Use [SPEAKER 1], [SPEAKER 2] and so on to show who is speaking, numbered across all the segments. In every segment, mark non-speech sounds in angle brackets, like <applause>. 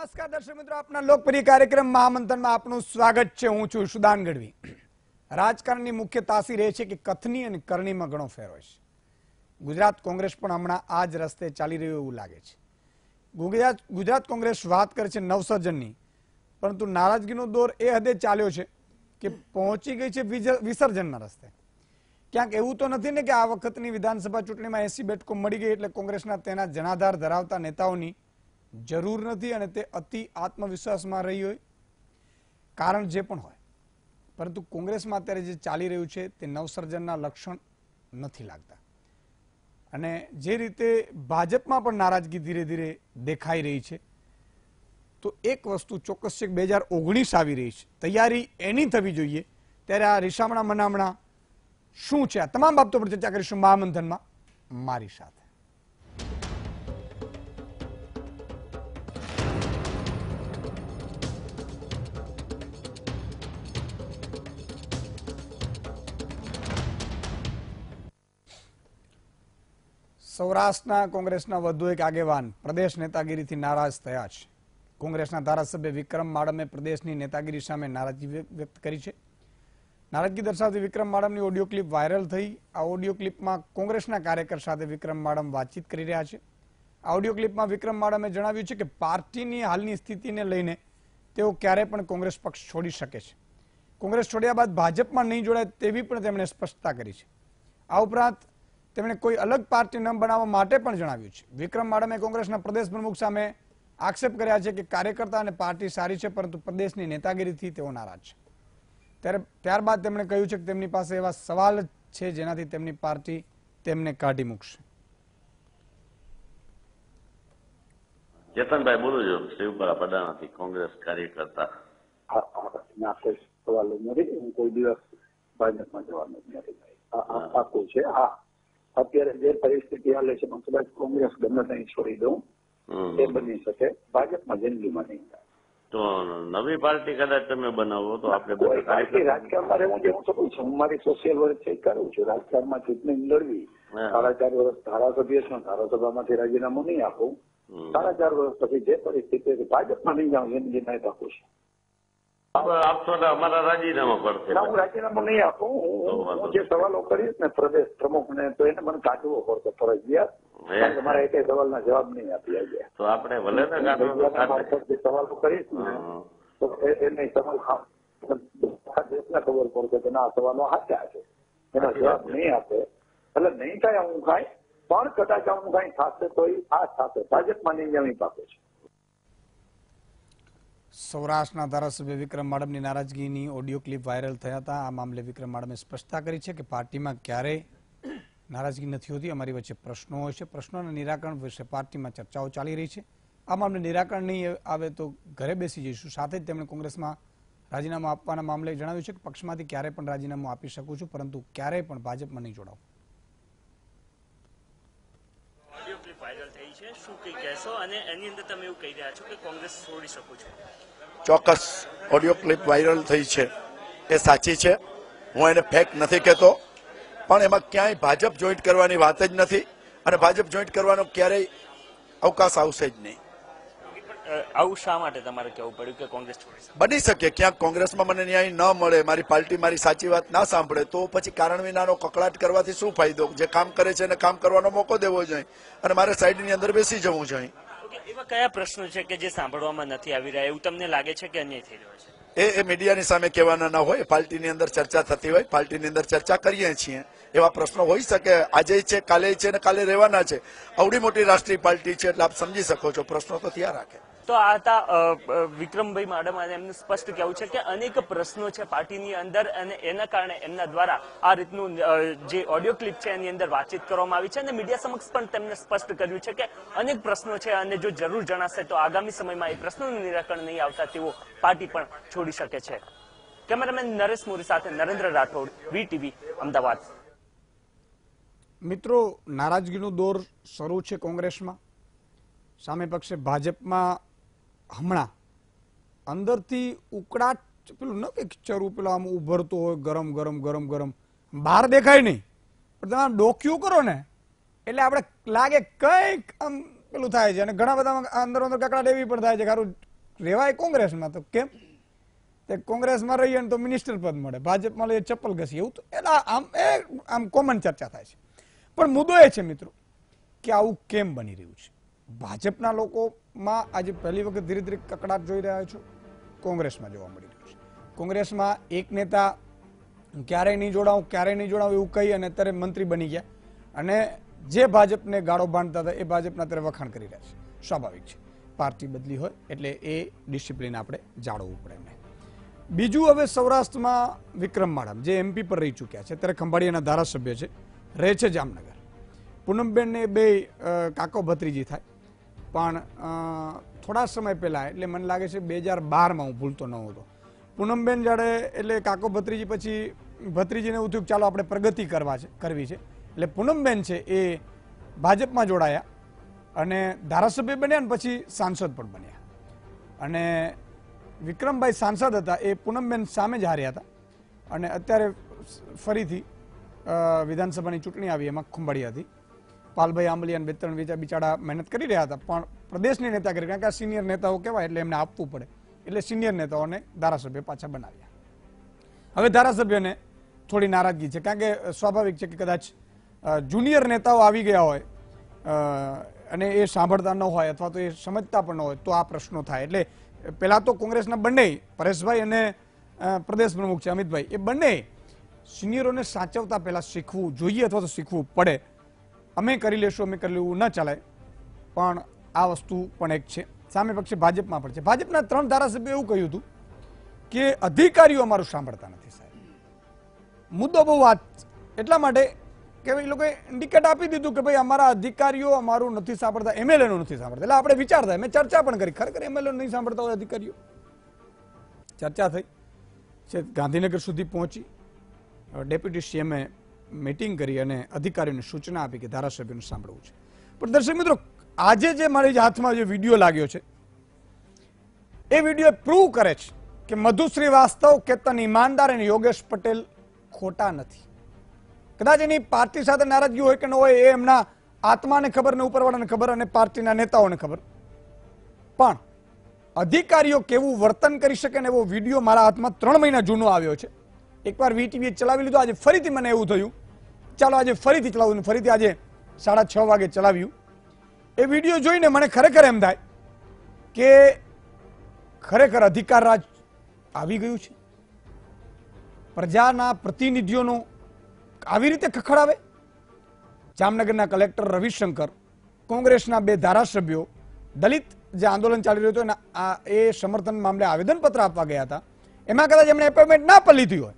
[SPEAKER 1] નમસ્કાર દર્શક મિત્રો આપના લોકપ્રિય કાર્યક્રમ મહામંથનમાં આપનું સ્વાગત છે હું છું સુદાન ગઢવી રાજકારણની મુખ્ય તાસીર એ છે કે કથની અને કરણીમાં ઘણો ફેર છે ગુજરાત કોંગ્રેસ પણ હમણાં આ જ રસ્તે ચાલી રહ્યું એવું લાગે છે ગુજરાત કોંગ્રેસ વાત કરે છે નવસર્જનની પરંતુ નારાજગીનો દોર એ હદે ચાલ્યો છે કે પહોંચી ગઈ છે વિસર્જનના રસ્તે ક્યાંક એવું તો નથી ને કે આ વખતની વિધાનસભા ચૂંટણીમાં એસી બેઠકો મળી ગઈ એટલે કોંગ્રેસના તેના જણાધાર ધરાવતા નેતાઓની જરૂર નથી અને તે અતિ આત્મવિશ્વાસમાં રહી હોય કારણ જે પણ હોય પરંતુ કોંગ્રેસમાં અત્યારે જે ચાલી રહ્યું છે તે નવસર્જનના લક્ષણ નથી લાગતા અને જે રીતે ભાજપમાં પણ નારાજગી ધીરે ધીરે દેખાઈ રહી છે તો એક વસ્તુ ચોક્કસ છે બે હજાર ઓગણીસ આવી રહી છે તૈયારી એની થવી જોઈએ ત્યારે આ રીસામણા મનામણા શું છે આ તમામ બાબતો પર ચર્ચા કરીશું મહામંથનમાં મારી સાથે સૌરાષ્ટ્રના કોંગ્રેસના વધુ એક આગેવાન પ્રદેશ નેતાગીરીથી નારાજ થયા છે કોંગ્રેસના ધારાસભ્ય વિક્રમ માડમે પ્રદેશની નેતાગીરી સામે નારાજી વ્યક્ત કરી છે નારાજગી દર્શાવતી વિક્રમ માડમની ઓડિયો ક્લિપ વાયરલ થઈ આ ઓડિયો ક્લિપમાં કોંગ્રેસના કાર્યકર સાથે વિક્રમ માડમ વાતચીત કરી રહ્યા છે આ ઓડિયો ક્લિપમાં વિક્રમ માડમે જણાવ્યું છે કે પાર્ટીની હાલની સ્થિતિને લઈને તેઓ ક્યારે પણ કોંગ્રેસ પક્ષ છોડી શકે છે કોંગ્રેસ છોડ્યા બાદ ભાજપમાં નહીં જોડાય તેવી પણ તેમણે સ્પષ્ટતા કરી છે આ ઉપરાંત તેમણે કોઈ અલગ પાર્ટી ન બનાવવા માટે પણ જણાવ્યું છે વિક્રમ માડમે કોંગ્રેસના પ્રદેશ પ્રમુખ સામે આક્ષેપ કર્યા છે કે કાર્યકર્તા અને પાર્ટી સારી છે પરંતુ પ્રદેશની નેતાગીરીથી તેઓ નારાજ છે ત્યારે ત્યારબાદ તેમણે કહ્યું છે કે તેમની પાસે એવા સવાલ છે જેનાથી તેમની પાર્ટી તેમને કાઢી મૂકશે
[SPEAKER 2] ચેતનભાઈ બોલું છું શિવપરા પડાણાથી કોંગ્રેસ કાર્યકર્તા
[SPEAKER 3] સવાલો નથી હું કોઈ દિવસ ભાજપમાં જવાનું નથી પાકું છે હા અત્યારે જે પરિસ્થિતિ હાલે છે પણ કદાચ કોંગ્રેસ ગમે નહીં છોડી દઉં એ બની શકે ભાજપમાં જિંદગીમાં નહીં થાય
[SPEAKER 2] તો નવી પાર્ટી કદાચ તમે બનાવો તો આપણે પાર્ટી રાજકારણમાં
[SPEAKER 3] રહેવું જે હું તો કહું છું હું મારી સોશિયલ વર્ક છે કરું છું રાજકારણમાં ચૂંટણી લડવી સાડા ચાર વર્ષ ધારાસભ્ય છું ધારાસભામાંથી રાજીનામું નહીં આપું સાડા ચાર વર્ષ પછી જે પરિસ્થિતિ ભાજપમાં નહીં જાઉં જિંદગી નહીં પાકું છું
[SPEAKER 2] કાઢવો પડશે
[SPEAKER 3] સવાલો કરીશ તો એને સવાલ દેશને ખબર પડશે કે ના સવાલો હાથ્યા છે એનો જવાબ નહીં આપે એટલે નહીં થાય હું કાંઈ પણ કદાચ હું કઈ થશે તો આ થશે ભાજપમાં નિયમી પાકે છે
[SPEAKER 1] સૌરાષ્ટ્રના ધારાસભ્ય વિક્રમ માડમની નારાજગીની ઓડિયો ક્લિપ વાયરલ થયા હતા આ મામલે વિક્રમ માડમે સ્પષ્ટતા કરી છે કે પાર્ટીમાં ક્યારેય નારાજગી નથી હોતી અમારી વચ્ચે પ્રશ્નો હોય છે પ્રશ્નોના નિરાકરણ વિશે પાર્ટીમાં ચર્ચાઓ ચાલી રહી છે આ મામલે નિરાકરણ નહીં આવે તો ઘરે બેસી જઈશું સાથે જ તેમણે કોંગ્રેસમાં રાજીનામું આપવાના મામલે જણાવ્યું છે કે પક્ષમાંથી ક્યારે પણ રાજીનામું આપી શકું છું પરંતુ ક્યારેય પણ ભાજપમાં નહીં જોડાવું
[SPEAKER 4] કહી રહ્યા કોંગ્રેસ શકો છો
[SPEAKER 2] ચોક્કસ ઓડિયો ક્લિપ વાયરલ થઈ છે એ સાચી છે હું એને ફેક નથી કહેતો
[SPEAKER 5] પણ એમાં ક્યાંય ભાજપ જોઈન્ટ કરવાની વાત જ નથી અને ભાજપ જોઈન્ટ કરવાનો ક્યારેય અવકાશ આવશે જ નહીં
[SPEAKER 4] આવું શા માટે તમારે કેવું પડ્યું કે કોંગ્રેસ છોડી
[SPEAKER 5] બની શકે ક્યાંક કોંગ્રેસમાં મને ન્યાય ન મળે મારી પાર્ટી મારી સાચી વાત ના સાંભળે તો પછી કારણ વિનાનો કકળાટ કરવાથી શું ફાયદો જે કામ કરે છે એને કામ કરવાનો મોકો દેવો જોઈએ અને મારે સાઈડની અંદર બેસી જવું જોઈએ
[SPEAKER 4] એવા કયા પ્રશ્નો છે કે જે સાંભળવામાં નથી આવી રહ્યા એવું તમને લાગે છે કે અન્ય થઈ રહ્યો
[SPEAKER 5] છે એ એ મીડિયાની સામે કહેવાના ના હોય પાર્ટીની અંદર ચર્ચા થતી હોય પાર્ટીની અંદર ચર્ચા કરીએ છીએ એવા પ્રશ્નો હોઈ શકે આજે છે કાલે છે ને કાલે રહેવાના છે આવડી મોટી રાષ્ટ્રીય પાર્ટી છે એટલે આપ સમજી શકો છો પ્રશ્નો તો ત્યાં રાખે
[SPEAKER 4] તો આ હતા વિક્રમભાઈ માડમ અને એમનું સ્પષ્ટ કહેવું છે કે અનેક પ્રશ્નો છે પાર્ટીની અંદર અને એના કારણે એમના દ્વારા આ રીતનું જે ઓડિયો ક્લિપ છે એની અંદર વાતચીત કરવામાં આવી છે અને મીડિયા સમક્ષ પણ તેમને સ્પષ્ટ કર્યું છે કે અનેક પ્રશ્નો છે અને જો જરૂર જણાશે તો આગામી સમયમાં એ પ્રશ્નોનું નિરાકરણ નહીં આવતા તેઓ પાર્ટી પણ છોડી શકે છે કેમેરામેન નરેશ મોરી સાથે નરેન્દ્ર રાઠોડ વીટીવી અમદાવાદ
[SPEAKER 1] મિત્રો નારાજગીનો દોર શરૂ છે કોંગ્રેસમાં સામે પક્ષે ભાજપમાં હમણાં અંદરથી ઉકળાટ પેલું ન કંઈક ચરું પેલું આમ ઉભરતું હોય ગરમ ગરમ ગરમ ગરમ બહાર દેખાય નહીં પણ તમે ડોક્યું કરો ને એટલે આપણે લાગે કંઈક આમ પેલું થાય છે અને ઘણા બધા અંદર અંદર કકડાટ એવી પણ થાય છે ખારું રહેવાય કોંગ્રેસમાં તો કેમ તે કોંગ્રેસમાં રહીએ ને તો મિનિસ્ટર પદ મળે ભાજપમાં લઈએ ચપ્પલ ઘસી એવું તો એટલે આમ એ આમ કોમન ચર્ચા થાય છે પણ મુદ્દો એ છે મિત્રો કે આવું કેમ બની રહ્યું છે ભાજપના લોકોમાં આજે પહેલી વખત ધીરે ધીરે કકડાટ જોઈ રહ્યા છો કોંગ્રેસમાં જોવા મળી રહ્યું છે કોંગ્રેસમાં એક નેતા ક્યારેય નહીં જોડાવું ક્યારેય નહીં જોડાવું એવું કહી અને અત્યારે મંત્રી બની ગયા અને જે ભાજપને ગાળો બાંધતા હતા એ ભાજપના અત્યારે વખાણ કરી રહ્યા છે સ્વાભાવિક છે પાર્ટી બદલી હોય એટલે એ ડિસિપ્લિન આપણે જાળવવું પડે એમને બીજું હવે સૌરાષ્ટ્રમાં વિક્રમ માડમ જે એમપી પર રહી ચૂક્યા છે ત્યારે ખંભાળિયાના ધારાસભ્ય છે રહે છે જામનગર પૂનમબેનને બે કાકો ભત્રીજી થાય પણ થોડા સમય પહેલાં એટલે મને લાગે છે બે હજાર બારમાં હું ભૂલતો ન હતો પૂનમબેન જાડે એટલે કાકો ભત્રીજી પછી ભત્રીજીને એવું થયું ચાલો આપણે પ્રગતિ કરવા છે કરવી છે એટલે પૂનમબેન છે એ ભાજપમાં જોડાયા અને ધારાસભ્ય બન્યા અને પછી સાંસદ પણ બન્યા અને વિક્રમભાઈ સાંસદ હતા એ પૂનમબેન સામે જ હાર્યા હતા અને અત્યારે ફરીથી વિધાનસભાની ચૂંટણી આવી એમાં ખુંભાળી હતી પાલભાઈ આંબલિયા બે ત્રણ બીજા બિચારા મહેનત કરી રહ્યા હતા પણ પ્રદેશની નેતા કરી કારણ કે સિનિયર નેતાઓ કહેવાય એટલે એમને આપવું પડે એટલે સિનિયર નેતાઓને ધારાસભ્ય પાછા બનાવ્યા હવે ધારાસભ્યને થોડી નારાજગી છે કારણ કે સ્વાભાવિક છે કે કદાચ જુનિયર નેતાઓ આવી ગયા હોય અને એ સાંભળતા ન હોય અથવા તો એ સમજતા પણ ન હોય તો આ પ્રશ્નો થાય એટલે પહેલાં તો કોંગ્રેસના બંને પરેશભાઈ અને પ્રદેશ પ્રમુખ છે અમિતભાઈ એ બંને સિનિયરોને સાચવતા પહેલાં શીખવું જોઈએ અથવા તો શીખવું પડે અમે કરી લેશું અમે કરી લેવું ન ચાલે પણ આ વસ્તુ પણ એક છે સામે પક્ષે ભાજપમાં પણ છે ભાજપના ત્રણ ધારાસભ્યો એવું કહ્યું હતું કે અધિકારીઓ અમારું સાંભળતા નથી સાહેબ મુદ્દો બહુ વાત એટલા માટે કે એ લોકોએ ઇન્ડિકેટ આપી દીધું કે ભાઈ અમારા અધિકારીઓ અમારું નથી સાંભળતા એમએલએનું નથી સાંભળતા એટલે આપણે વિચારતા મેં ચર્ચા પણ કરી ખરેખર એમએલએ નહીં સાંભળતા હોય અધિકારીઓ ચર્ચા થઈ છે ગાંધીનગર સુધી પહોંચી ડેપ્યુટી સીએમએ મિટિંગ કરી અને અધિકારીઓને સૂચના આપી કે ધારાસભ્યોને સાંભળવું છે પણ દર્શક મિત્રો આજે જે મારી હાથમાં જે વિડીયો લાગ્યો છે એ વિડીયો પ્રૂવ કરે છે કે મધુ શ્રીવાસ્તવ કેતન ઈમાનદાર અને યોગેશ પટેલ ખોટા નથી કદાચ એની પાર્ટી સાથે નારાજગી હોય કે ન હોય એ એમના આત્માને ખબર ને ઉપરવાળાને ખબર અને પાર્ટીના નેતાઓને ખબર પણ અધિકારીઓ કેવું વર્તન કરી શકે ને એવો વિડીયો મારા હાથમાં ત્રણ મહિના જૂનો આવ્યો છે એકવાર વીટીવીએ ચલાવી લીધો આજે ફરીથી મને એવું થયું ચાલો આજે ફરીથી ચલાવું ફરીથી આજે સાડા છ વાગે ચલાવ્યું એ વિડીયો જોઈને મને ખરેખર એમ થાય કે ખરેખર અધિકાર રાજ આવી ગયું છે પ્રજાના પ્રતિનિધિઓનો આવી રીતે ખખડાવે જામનગરના કલેક્ટર રવિશંકર કોંગ્રેસના બે ધારાસભ્યો દલિત જે આંદોલન ચાલી રહ્યું હતું એના એ સમર્થન મામલે આવેદનપત્ર આપવા ગયા હતા એમાં કદાચ એમણે એપોઇન્ટમેન્ટ ના પણ લીધી હોય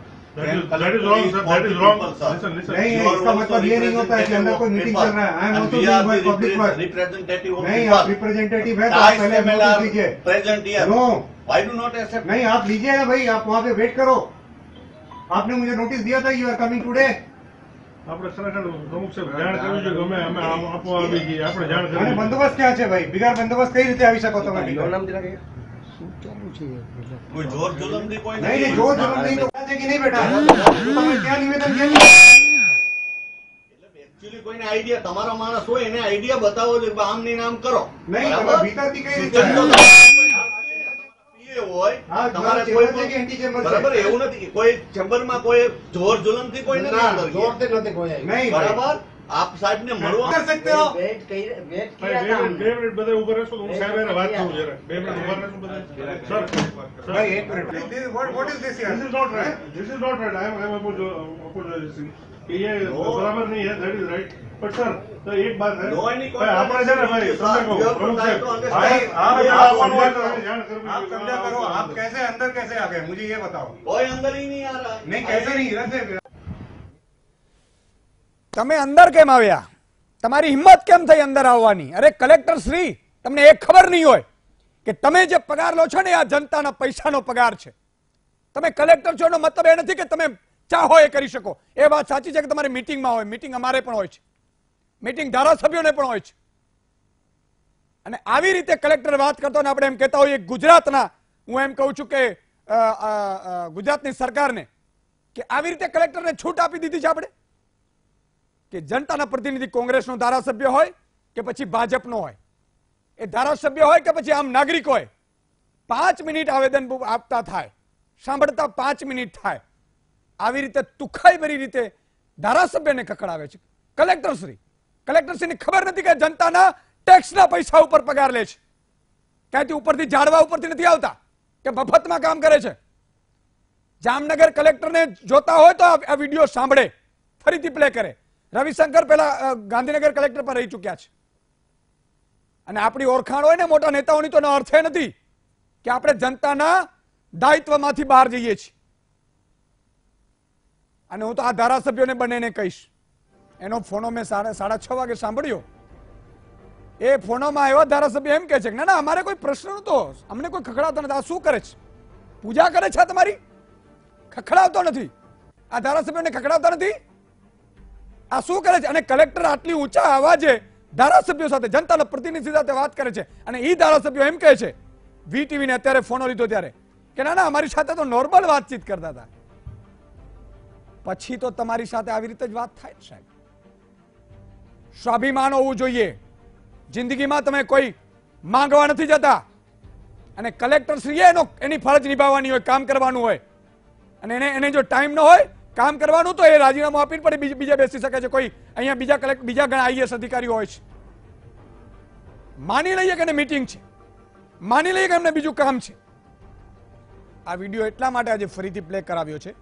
[SPEAKER 6] नहीं मतलब ये नहीं होता है तो नहीं आप लीजिए ना भाई आप वहाँ पे वेट करो आपने मुझे नोटिस दिया था यू आर कमिंग टूडे बंदोबस्त क्या પ્રમુખ સાહેબ જાણ કરવી જોઈએ ગમે અમે આપવા ચાલુ
[SPEAKER 1] છે
[SPEAKER 2] છે માણસ હોય એને આઈડિયા બતાવો આમ નહીં નામ કરો નહીં તમે ભીતરથી કઈ તમારે કોઈ બરાબર એવું નથી કોઈ ચેમ્બરમાં કોઈ જોર જુલમ થી કોઈ નથી જોર નથી કોઈ નહીં બરાબર आप साहब ने मरवा कर सकते हो
[SPEAKER 1] मुझे ये बताओ कोई अंदर ही नहीं आ रहा नहीं कैसे नहीं रहते તમે અંદર કેમ આવ્યા તમારી હિંમત કેમ થઈ અંદર આવવાની અરે કલેક્ટર શ્રી તમને એ ખબર નહીં હોય કે તમે જે પગાર લો છો ને આ જનતાના પૈસાનો પગાર છે તમે કલેક્ટર છો એનો મતલબ એ નથી કે તમે ચાહો એ કરી શકો એ વાત સાચી છે કે તમારી મિટિંગમાં હોય મિટિંગ અમારે પણ હોય છે મિટિંગ ધારાસભ્યોને પણ હોય છે અને આવી રીતે કલેક્ટર વાત કરતો ને આપણે એમ કહેતા હોઈએ ગુજરાતના હું એમ કહું છું કે ગુજરાતની સરકારને કે આવી રીતે કલેક્ટરને છૂટ આપી દીધી છે આપણે કે જનતાના પ્રતિનિધિ કોંગ્રેસનો ધારાસભ્ય હોય કે પછી ભાજપનો હોય એ ધારાસભ્ય હોય કે પછી આમ નાગરિક હોય પાંચ મિનિટ આવેદન આપતા થાય સાંભળતા પાંચ મિનિટ થાય આવી રીતે તુખાઈભરી રીતે ધારાસભ્યને કકડાવે છે કલેક્ટરશ્રી કલેક્ટરશ્રીને ખબર નથી કે જનતાના ટેક્સના પૈસા ઉપર પગાર લે છે ક્યાંથી ઉપરથી ઝાડવા ઉપરથી નથી આવતા કે મફતમાં કામ કરે છે જામનગર કલેક્ટરને જોતા હોય તો આ વિડીયો સાંભળે ફરીથી પ્લે કરે રવિશંકર પહેલા ગાંધીનગર કલેક્ટર પર રહી ચૂક્યા છે અને આપણી ઓળખાણ હોય ને મોટા નેતાઓની તો એનો અર્થ નથી કે આપણે જનતાના દાયિત્વમાંથી બહાર જઈએ છીએ અને હું તો આ ધારાસભ્યોને બંનેને કહીશ એનો ફોનો મેં સાડા સાડા છ વાગે સાંભળ્યો એ ફોનોમાં એવા ધારાસભ્ય એમ કહે છે કે ના ના અમારે કોઈ પ્રશ્ન નતો અમને કોઈ ખખડાવતો નથી આ શું કરે છે પૂજા કરે છે તમારી ખખડાવતો નથી આ ધારાસભ્યોને ખખડાવતા નથી આ શું કરે છે અને કલેક્ટર આટલી ઊંચા આવાજે ધારાસભ્યો સાથે જનતાના પ્રતિનિધિ સાથે વાત કરે છે અને એ ધારાસભ્યો એમ કહે છે વીટીવીને અત્યારે ફોનો લીધો ત્યારે કે ના ના અમારી સાથે તો નોર્મલ વાતચીત કરતા હતા પછી તો તમારી સાથે આવી રીતે જ વાત થાય સાહેબ સ્વાભિમાન હોવું જોઈએ જિંદગીમાં તમે કોઈ માંગવા નથી જતા અને કલેક્ટર શ્રીએ એનો એની ફરજ નિભાવવાની હોય કામ કરવાનું હોય અને એને એને જો ટાઈમ ન હોય કામ કરવાનું તો એ રાજીનામું આપીને પણ બીજા બેસી શકે છે કોઈ અહીંયા બીજા કલેક્ટર બીજા ઘણા આઈએસ અધિકારીઓ હોય છે માની લઈએ કે એને મિટિંગ છે માની લઈએ કે એમને બીજું કામ છે આ વિડીયો એટલા માટે આજે ફરીથી પ્લે કરાવ્યો છે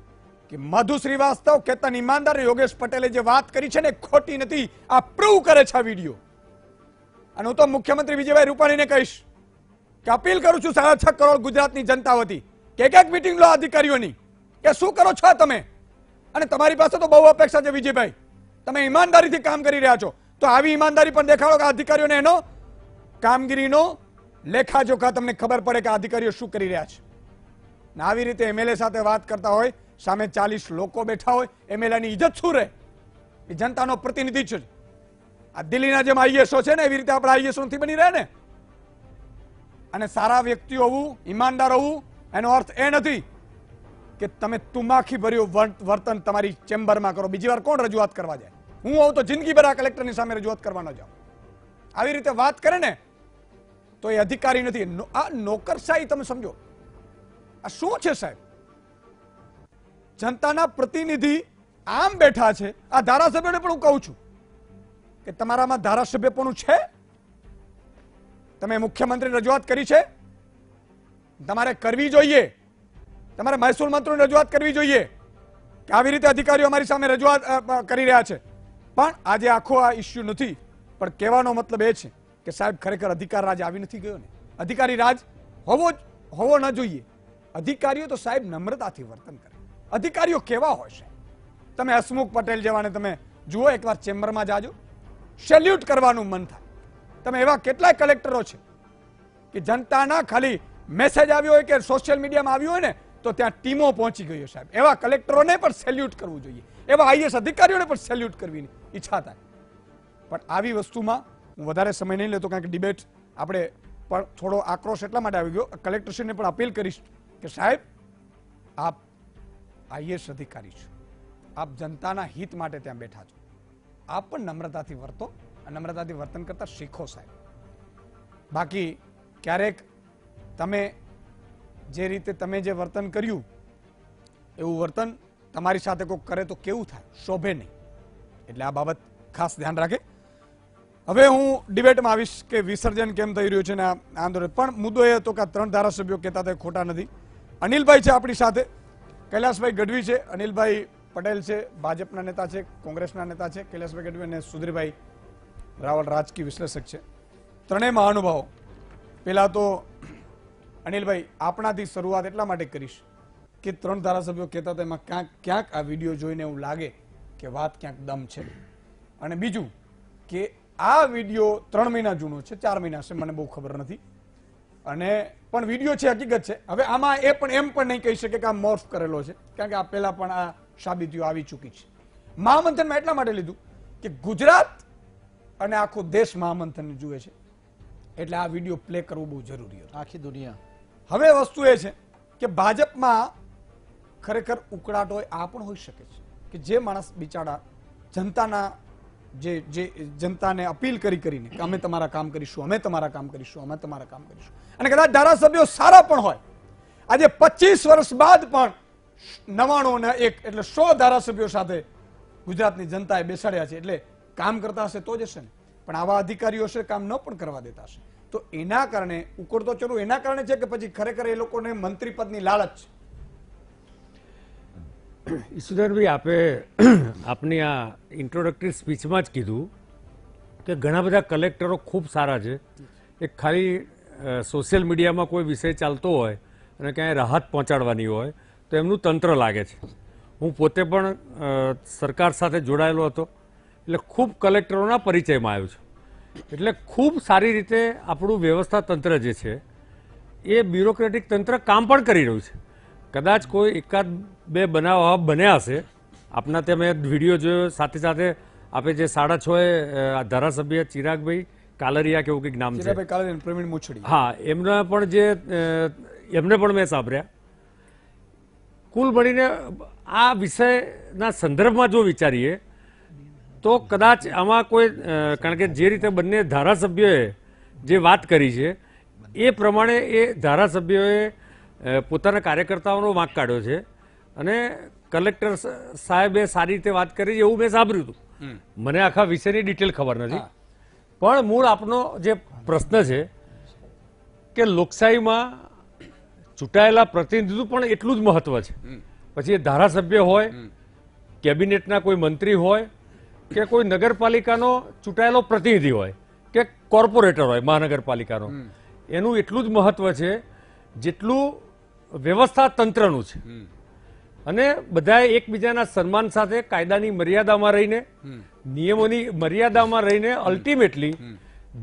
[SPEAKER 1] કે મધુ શ્રીવાસ્તવ કેતન ઈમાનદાર યોગેશ પટેલે જે વાત કરી છે ને ખોટી નથી આ પ્રૂવ કરે છે આ વિડીયો અને હું તો મુખ્યમંત્રી વિજયભાઈ રૂપાણીને કહીશ કે અપીલ કરું છું સાડા છ કરોડ ગુજરાતની જનતા વતી કે એક મિટિંગ લો અધિકારીઓની કે શું કરો છો તમે અને તમારી પાસે તો બહુ અપેક્ષા છે વિજયભાઈ તમે ઈમાનદારીથી કામ કરી રહ્યા છો તો આવી ઈમાનદારી પણ દેખાડો કે અધિકારીઓને એનો કામગીરીનો લેખાજોખા તમને ખબર પડે કે અધિકારીઓ શું કરી રહ્યા છે ને આવી રીતે એમએલએ સાથે વાત કરતા હોય સામે ચાલીસ લોકો બેઠા હોય એમએલએની ઇજ્જત શું રહે એ જનતાનો પ્રતિનિધિ છે આ દિલ્હીના જેમ આઈએસઓ છે ને એવી રીતે આપણે આઈએસઓ નથી બની રહ્યા ને અને સારા વ્યક્તિ હોવું ઈમાનદાર હોવું એનો અર્થ એ નથી કે તમે તુમાખી ભર્યું વર્તન તમારી ચેમ્બરમાં કરો બીજી વાર કોણ રજૂઆત કરવા જાય હું આવું તો જિંદગીભર આ કલેક્ટરની સામે રજૂઆત કરવાનો જાઉં આવી રીતે વાત કરે ને તો એ અધિકારી નથી આ નોકરશાહી તમે સમજો આ શું છે સાહેબ જનતાના પ્રતિનિધિ આમ બેઠા છે આ ધારાસભ્યને પણ હું કહું છું કે તમારામાં ધારાસભ્ય પણ છે તમે મુખ્યમંત્રી રજૂઆત કરી છે તમારે કરવી જોઈએ તમારે મહેસૂલ મંત્રીની રજૂઆત કરવી જોઈએ કે આવી રીતે અધિકારીઓ અમારી સામે રજૂઆત કરી રહ્યા છે પણ આજે આખો આ ઇસ્યુ નથી પણ કહેવાનો મતલબ એ છે કે સાહેબ ખરેખર અધિકાર રાજ આવી નથી ગયો ને અધિકારી રાજ હોવો હોવો ન જોઈએ અધિકારીઓ તો સાહેબ નમ્રતાથી વર્તન કરે અધિકારીઓ કેવા હોય તમે હસમુખ પટેલ જેવાને તમે જુઓ એકવાર ચેમ્બરમાં જાજો સેલ્યુટ કરવાનું મન થાય તમે એવા કેટલાય કલેક્ટરો છે કે જનતાના ખાલી મેસેજ આવ્યો હોય કે સોશિયલ મીડિયામાં આવ્યું હોય ને તો ત્યાં ટીમો પહોંચી ગયો સાહેબ એવા કલેક્ટરોને પણ સેલ્યુટ કરવું જોઈએ એવા આઈએસ અધિકારીઓને પણ સેલ્યુટ કરવી ઈચ્છા થાય પણ આવી વસ્તુમાં હું વધારે સમય નહીં લેતો કારણ કે ડિબેટ આપણે પણ થોડો આક્રોશ એટલા માટે આવી ગયો કલેક્ટરશ્રીને પણ અપીલ કરીશ કે સાહેબ આપ આઈએસ અધિકારી છો આપ જનતાના હિત માટે ત્યાં બેઠા છો આપ પણ નમ્રતાથી વર્તો નમ્રતાથી વર્તન કરતાં શીખો સાહેબ બાકી ક્યારેક તમે જે રીતે તમે જે વર્તન કર્યું એવું વર્તન તમારી સાથે કોઈ કરે તો કેવું થાય શોભે નહીં એટલે આ બાબત ખાસ ધ્યાન રાખે હવે હું ડિબેટમાં આવીશ કે વિસર્જન કેમ થઈ રહ્યું છે ને આંદોલન પણ મુદ્દો એ હતો કે આ ત્રણ ધારાસભ્યો કહેતા તે ખોટા નથી અનિલભાઈ છે આપણી સાથે કૈલાસભાઈ ગઢવી છે અનિલભાઈ પટેલ છે ભાજપના નેતા છે કોંગ્રેસના નેતા છે કૈલાસભાઈ ગઢવી અને સુધીરભાઈ રાવલ રાજકીય વિશ્લેષક છે ત્રણેય મહાનુભાવો પહેલાં તો અનિલભાઈ આપણાથી શરૂઆત એટલા માટે કરીશ કે ત્રણ ધારાસભ્યો કહેતા હતા એમાં ક્યાંક ક્યાંક આ વિડીયો જોઈને એવું લાગે કે વાત ક્યાંક દમ છે અને બીજું કે આ વિડીયો ત્રણ મહિના જૂનો છે ચાર મહિના છે મને બહુ ખબર નથી અને પણ વિડીયો છે હકીકત છે હવે આમાં એ પણ એમ પણ નહીં કહી શકે કે આ મોર્ફ કરેલો છે કારણ કે આ પહેલાં પણ આ સાબિતીઓ આવી ચૂકી છે મહામંથનમાં એટલા માટે લીધું કે ગુજરાત અને આખો દેશ મહામંથનને જુએ છે એટલે આ વિડીયો પ્લે કરવો બહુ જરૂરી હતો આખી દુનિયા હવે વસ્તુ એ છે કે ભાજપમાં ખરેખર ઉકળાટ હોય આ પણ હોઈ શકે છે કે જે માણસ બિચારા જનતાના જે જે જનતાને અપીલ કરી કરીને કે અમે તમારા કામ કરીશું અમે તમારા કામ કરીશું અમે તમારા કામ કરીશું અને કદાચ ધારાસભ્યો સારા પણ હોય આજે પચીસ વર્ષ બાદ પણ નવાણું એક એટલે સો ધારાસભ્યો સાથે ગુજરાતની જનતાએ બેસાડ્યા છે એટલે કામ કરતા હશે તો જ હશે ને પણ આવા અધિકારીઓ હશે કામ ન પણ કરવા દેતા હશે તો એના કારણે ઉકળતો ચરું એના કારણે છે કે પછી ખરેખર એ લોકોને મંત્રી પદની લાલચ
[SPEAKER 6] છે ઈસુદરભાઈ આપે આપની આ ઇન્ટ્રોડક્ટરી સ્પીચમાં જ કીધું કે ઘણા બધા કલેક્ટરો ખૂબ સારા છે એ ખાલી સોશિયલ મીડિયામાં કોઈ વિષય ચાલતો હોય અને ક્યાંય રાહત પહોંચાડવાની હોય તો એમનું તંત્ર લાગે છે હું પોતે પણ સરકાર સાથે જોડાયેલો હતો એટલે ખૂબ કલેક્ટરોના પરિચયમાં આવ્યો છું એટલે ખૂબ સારી રીતે આપણું વ્યવસ્થા તંત્ર જે છે એ બ્યુરોક્રેટિક તંત્ર કામ પણ કરી રહ્યું છે કદાચ કોઈ એકાદ બે બનાવ બન્યા હશે આપના તે મેં વિડીયો જોયો સાથે સાથે આપણે જે સાડા છ એ ધારાસભ્ય ચિરાગભાઈ કાલરિયા કેવું કંઈક નામ છે પ્રવીણ મુછડી હા એમના પણ જે એમને પણ મેં સાંભળ્યા કુલ મળીને આ વિષયના સંદર્ભમાં જો વિચારીએ તો કદાચ આમાં કોઈ કારણ કે જે રીતે બંને ધારાસભ્યોએ જે વાત કરી છે એ પ્રમાણે એ ધારાસભ્યોએ પોતાના કાર્યકર્તાઓનો વાંક કાઢ્યો છે અને કલેક્ટર સાહેબે સારી રીતે વાત કરી એવું મેં સાંભળ્યું હતું મને આખા વિષયની ડિટેલ ખબર નથી પણ મૂળ આપનો જે પ્રશ્ન છે કે લોકશાહીમાં ચૂંટાયેલા પ્રતિનિધિત્વ પણ એટલું જ મહત્વ છે પછી એ ધારાસભ્ય હોય કેબિનેટના કોઈ મંત્રી હોય કે કોઈ નગરપાલિકાનો ચૂંટાયેલો પ્રતિનિધિ હોય કે કોર્પોરેટર હોય મહાનગરપાલિકાનો એનું એટલું જ મહત્વ છે જેટલું વ્યવસ્થા તંત્રનું છે અને બધાએ એકબીજાના સન્માન સાથે કાયદાની મર્યાદામાં રહીને નિયમોની મર્યાદામાં રહીને અલ્ટિમેટલી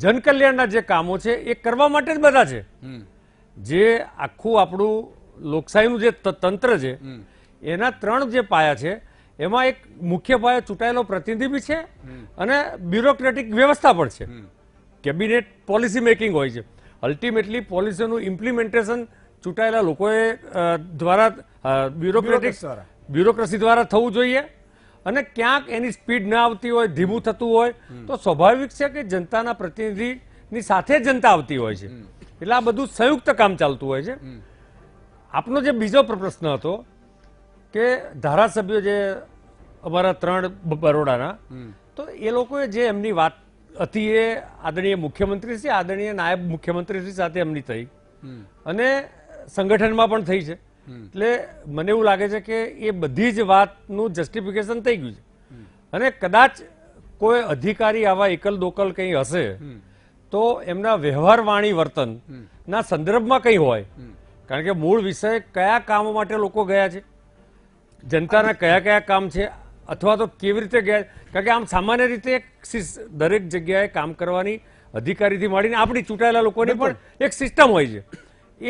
[SPEAKER 6] જનકલ્યાણના જે કામો છે એ કરવા માટે જ બધા છે જે આખું આપણું લોકશાહીનું જે તંત્ર છે એના ત્રણ જે પાયા છે એમાં એક મુખ્ય પાયે ચૂંટાયેલો પ્રતિનિધિ બી છે અને બ્યુરોક્રેટિક વ્યવસ્થા પણ છે કેબિનેટ પોલિસી મેકિંગ હોય છે અલ્ટિમેટલી પોલિસીનું ઇમ્પ્લિમેન્ટેશન ચૂંટાયેલા લોકોએ દ્વારા બ્યુરોક્રેટિક બ્યુરોક્રસી દ્વારા થવું જોઈએ અને ક્યાંક એની સ્પીડ ના આવતી હોય ધીમું થતું હોય તો સ્વાભાવિક છે કે જનતાના પ્રતિનિધિની સાથે જનતા આવતી હોય છે એટલે આ બધું સંયુક્ત કામ ચાલતું હોય છે આપનો જે બીજો પ્રશ્ન હતો કે ધારાસભ્યો જે અમારા ત્રણ બરોડાના તો એ લોકોએ જે એમની વાત હતી એ આદરણીય મુખ્યમંત્રી છે આદરણીય નાયબ મુખ્યમંત્રી શ્રી સાથે એમની થઈ અને સંગઠનમાં પણ થઈ છે એટલે મને એવું લાગે છે કે એ બધી જ વાતનું જસ્ટિફિકેશન થઈ ગયું છે અને કદાચ કોઈ અધિકારી આવા એકલ દોકલ કંઈ હશે તો એમના વ્યવહાર વાણી વર્તનના સંદર્ભમાં કંઈ હોય કારણ કે મૂળ વિષય કયા કામો માટે લોકો ગયા છે જનતાના કયા કયા કામ છે અથવા તો કેવી રીતે ગયા કારણ કે આમ સામાન્ય રીતે દરેક જગ્યાએ કામ કરવાની અધિકારીથી માંડીને આપણી ચૂંટાયેલા લોકોને પણ એક સિસ્ટમ હોય છે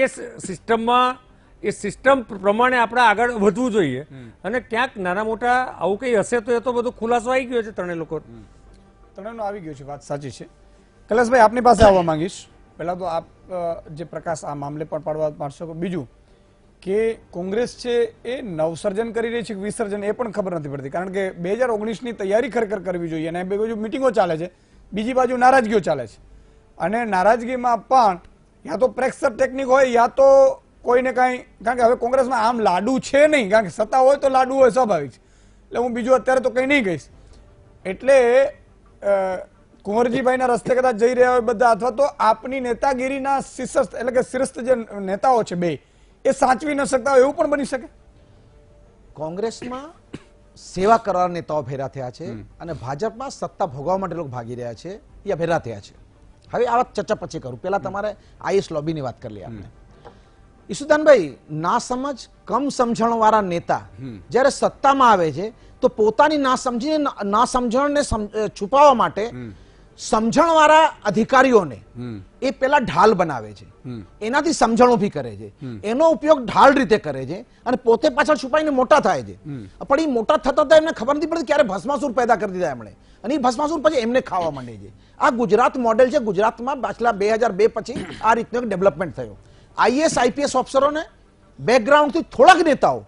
[SPEAKER 6] એ સિસ્ટમમાં એ સિસ્ટમ પ્રમાણે આપણે આગળ વધવું જોઈએ અને ક્યાંક નાના મોટા આવું કંઈ હશે તો એ તો બધો ખુલાસો આવી ગયો છે ત્રણેય લોકો
[SPEAKER 1] ત્રણેયનો આવી ગયો છે વાત સાચી છે કૈલાસભાઈ આપની પાસે આવવા માંગીશ પહેલાં તો આપ જે પ્રકાશ આ મામલે પણ પાડવા માંગશો બીજું કે કોંગ્રેસ છે એ નવસર્જન કરી રહી છે કે વિસર્જન એ પણ ખબર નથી પડતી કારણ કે બે હજાર ઓગણીસની તૈયારી ખરેખર કરવી જોઈએ અને બે બાજુ મિટિંગો ચાલે છે બીજી બાજુ નારાજગીઓ ચાલે છે અને નારાજગીમાં પણ યા તો પ્રેક્ષર ટેકનિક હોય યા તો કોઈને કાંઈ કારણ કે હવે કોંગ્રેસમાં આમ લાડુ છે નહીં કારણ કે સત્તા હોય તો લાડુ હોય સ્વાભાવિક છે એટલે હું બીજું અત્યારે તો કંઈ નહીં કહીશ એટલે કુંવરજીભાઈના રસ્તે કદાચ જઈ રહ્યા હોય બધા અથવા તો આપની નેતાગીરીના શિસ્ત એટલે કે શિસ્ત જે નેતાઓ છે બે એ
[SPEAKER 5] સાચવી ન શકતા હોય એવું પણ બની શકે કોંગ્રેસમાં સેવા કરવા નેતાઓ ભેરા થયા છે અને ભાજપમાં સત્તા ભોગવવા માટે લોકો ભાગી રહ્યા છે એ ભેરા થયા છે હવે આ વાત ચર્ચા પછી કરું પહેલા તમારે આઈએસ લોબીની વાત કરી લઈએ આપણે ઈસુદાનભાઈ ના સમજ કમ સમજણ વાળા નેતા જ્યારે સત્તામાં આવે છે તો પોતાની ના સમજીને ના સમજણને છુપાવવા માટે સમજણવાળા અધિકારીઓને એ પેલા ઢાલ બનાવે છે એનાથી સમજણ ઉભી કરે છે એનો ઉપયોગ ઢાલ રીતે કરે છે અને પોતે પાછળ છુપાઈને મોટા થાય છે પણ એ મોટા થતા એમને ખબર નથી પડતી ક્યારે ભસ્માસુર પેદા કરી દીધા એમણે અને એ ભસ્માસુર પછી એમને ખાવા માંડે છે આ ગુજરાત મોડેલ છે ગુજરાતમાં પાછલા બે હજાર બે પછી આ રીતનો એક ડેવલપમેન્ટ થયો આઈએસ આઈપીએસ ઓફિસરોને બેકગ્રાઉન્ડથી થોડાક નેતાઓ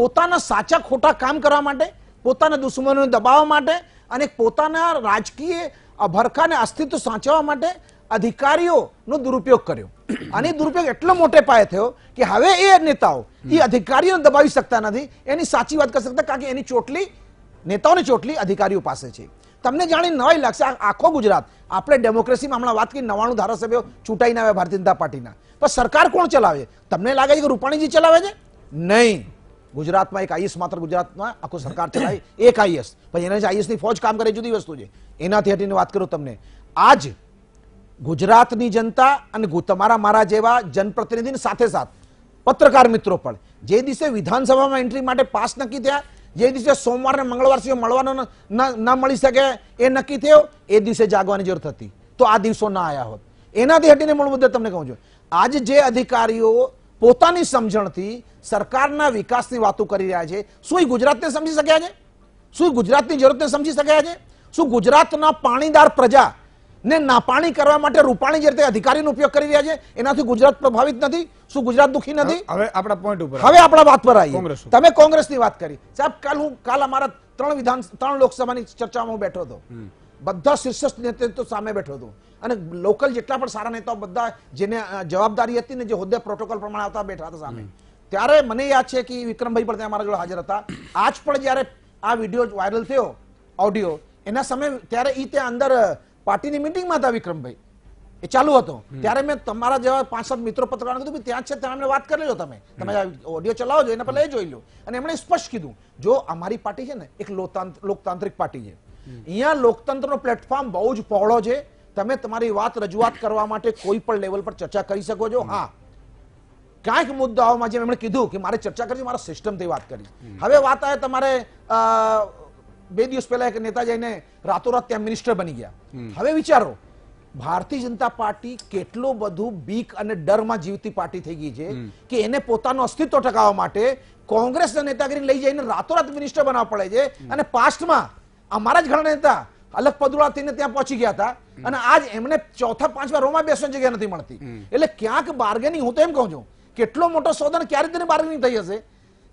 [SPEAKER 5] પોતાના સાચા ખોટા કામ કરવા માટે પોતાના દુશ્મનોને દબાવવા માટે અને પોતાના રાજકીય આ ભરખાને અસ્તિત્વ સાચવવા માટે અધિકારીઓનો દુરુપયોગ કર્યો અને દુરુપયોગ એટલો મોટે પાયે થયો કે હવે એ નેતાઓ એ અધિકારીઓને દબાવી શકતા નથી એની સાચી વાત કરી શકતા કારણ કે એની ચોટલી નેતાઓની ચોટલી અધિકારીઓ પાસે છે તમને જાણી નવાઈ લાગશે આખો ગુજરાત આપણે ડેમોક્રેસીમાં હમણાં વાત કરી નવાણું ધારાસભ્યો ચૂંટાઈને આવ્યા ભારતીય જનતા પાર્ટીના પણ સરકાર કોણ ચલાવે તમને લાગે છે કે રૂપાણીજી ચલાવે છે નહીં ગુજરાતમાં એક આઈએસ માત્ર ગુજરાતમાં આખું સરકાર ચલાવી એક આઈએસ પણ એના જે આઈએસની ફોજ કામ કરે જુદી વસ્તુ છે એનાથી હટીને વાત કરું તમને આજ ગુજરાતની જનતા અને તમારા મારા જેવા જનપ્રતિનિધિની સાથે સાથ પત્રકાર મિત્રો પણ જે દિવસે વિધાનસભામાં એન્ટ્રી માટે પાસ નક્કી થયા જે દિવસે સોમવાર ને મંગળવાર સુધી મળવાનો ના મળી શકે એ નક્કી થયો એ દિવસે જાગવાની જરૂર થતી તો આ દિવસો ના આવ્યા હોત એનાથી હટીને મૂળ મુદ્દે તમને કહું છું આજ જે અધિકારીઓ પોતાની સમજણથી સરકારના વિકાસની વાતો કરી રહ્યા છે શું ગુજરાતને સમજી શક્યા છે શું ગુજરાતની જરૂરતને સમજી શક્યા છે શું ગુજરાતના પાણીદાર પ્રજા ને નાપાણી કરવા માટે રૂપાણી જે રીતે અધિકારીનો ઉપયોગ કરી રહ્યા છે એનાથી ગુજરાત પ્રભાવિત નથી શું ગુજરાત દુખી નથી હવે આપણા પોઈન્ટ ઉપર હવે આપણા વાત પર આવીએ તમે કોંગ્રેસની વાત કરી સાહેબ કાલ હું કાલ અમારા ત્રણ વિધાન ત્રણ લોકસભાની ચર્ચામાં બેઠો હતો બધા શીર્ષસ્થ નેતૃત્વ સામે બેઠો હતો અને લોકલ જેટલા પણ સારા નેતાઓ બધા જેને જવાબદારી હતી ને જે હોદ્દે પ્રોટોકોલ પ્રમાણે આવતા બેઠા હતા સામે ત્યારે મને યાદ છે કે વિક્રમભાઈ પણ ત્યાં મારા જોડે હાજર હતા આજ પણ જ્યારે આ વિડીયો વાયરલ થયો ઓડિયો એના સમયે ત્યારે એ ત્યાં અંદર પાર્ટીની મિટિંગમાં હતા વિક્રમભાઈ એ ચાલુ હતો ત્યારે મેં તમારા જેવા પાંચ સાત મિત્રો પત્રકારને કીધું ત્યાં છે ત્યાં વાત કરી લો તમે તમે ઓડિયો ચલાવો છો એના પહેલાં એ જોઈ લો અને એમણે સ્પષ્ટ કીધું જો અમારી પાર્ટી છે ને એક લોકતાંત્રિક પાર્ટી છે અહીંયા લોકતંત્રનો પ્લેટફોર્મ બહુ જ પહોળો છે તમે તમારી વાત રજૂઆત કરવા માટે કોઈ પણ લેવલ પર ચર્ચા કરી શકો છો હા કાંઈક મુદ્દાઓમાં જેમ એમણે કીધું કે મારે ચર્ચા કરી મારા સિસ્ટમથી વાત કરી હવે વાત આવે તમારે બે દિવસ પહેલા એક નેતા જઈને રાતોરાત ત્યાં મિનિસ્ટર બની ગયા હવે વિચારો ભારતીય જનતા પાર્ટી કેટલું બધું બીક અને ડરમાં જીવતી પાર્ટી થઈ ગઈ છે કે એને પોતાનું અસ્તિત્વ ટકાવવા માટે કોંગ્રેસના નેતાગીરી લઈ જઈને રાતોરાત મિનિસ્ટર બનાવવા પડે છે અને પાસ્ટમાં અમારા જ ઘણા નેતા અલગ પદુડા થઈને ત્યાં પહોંચી ગયા હતા અને આજ એમને ચોથા પાંચમા રોમાં બેસવાની જગ્યા નથી મળતી એટલે ક્યાંક બાર્ગેનિંગ હું તો એમ કહું છું કેટલો મોટો સોદન ક્યારે તેની બાર્ગેનિંગ થઈ હશે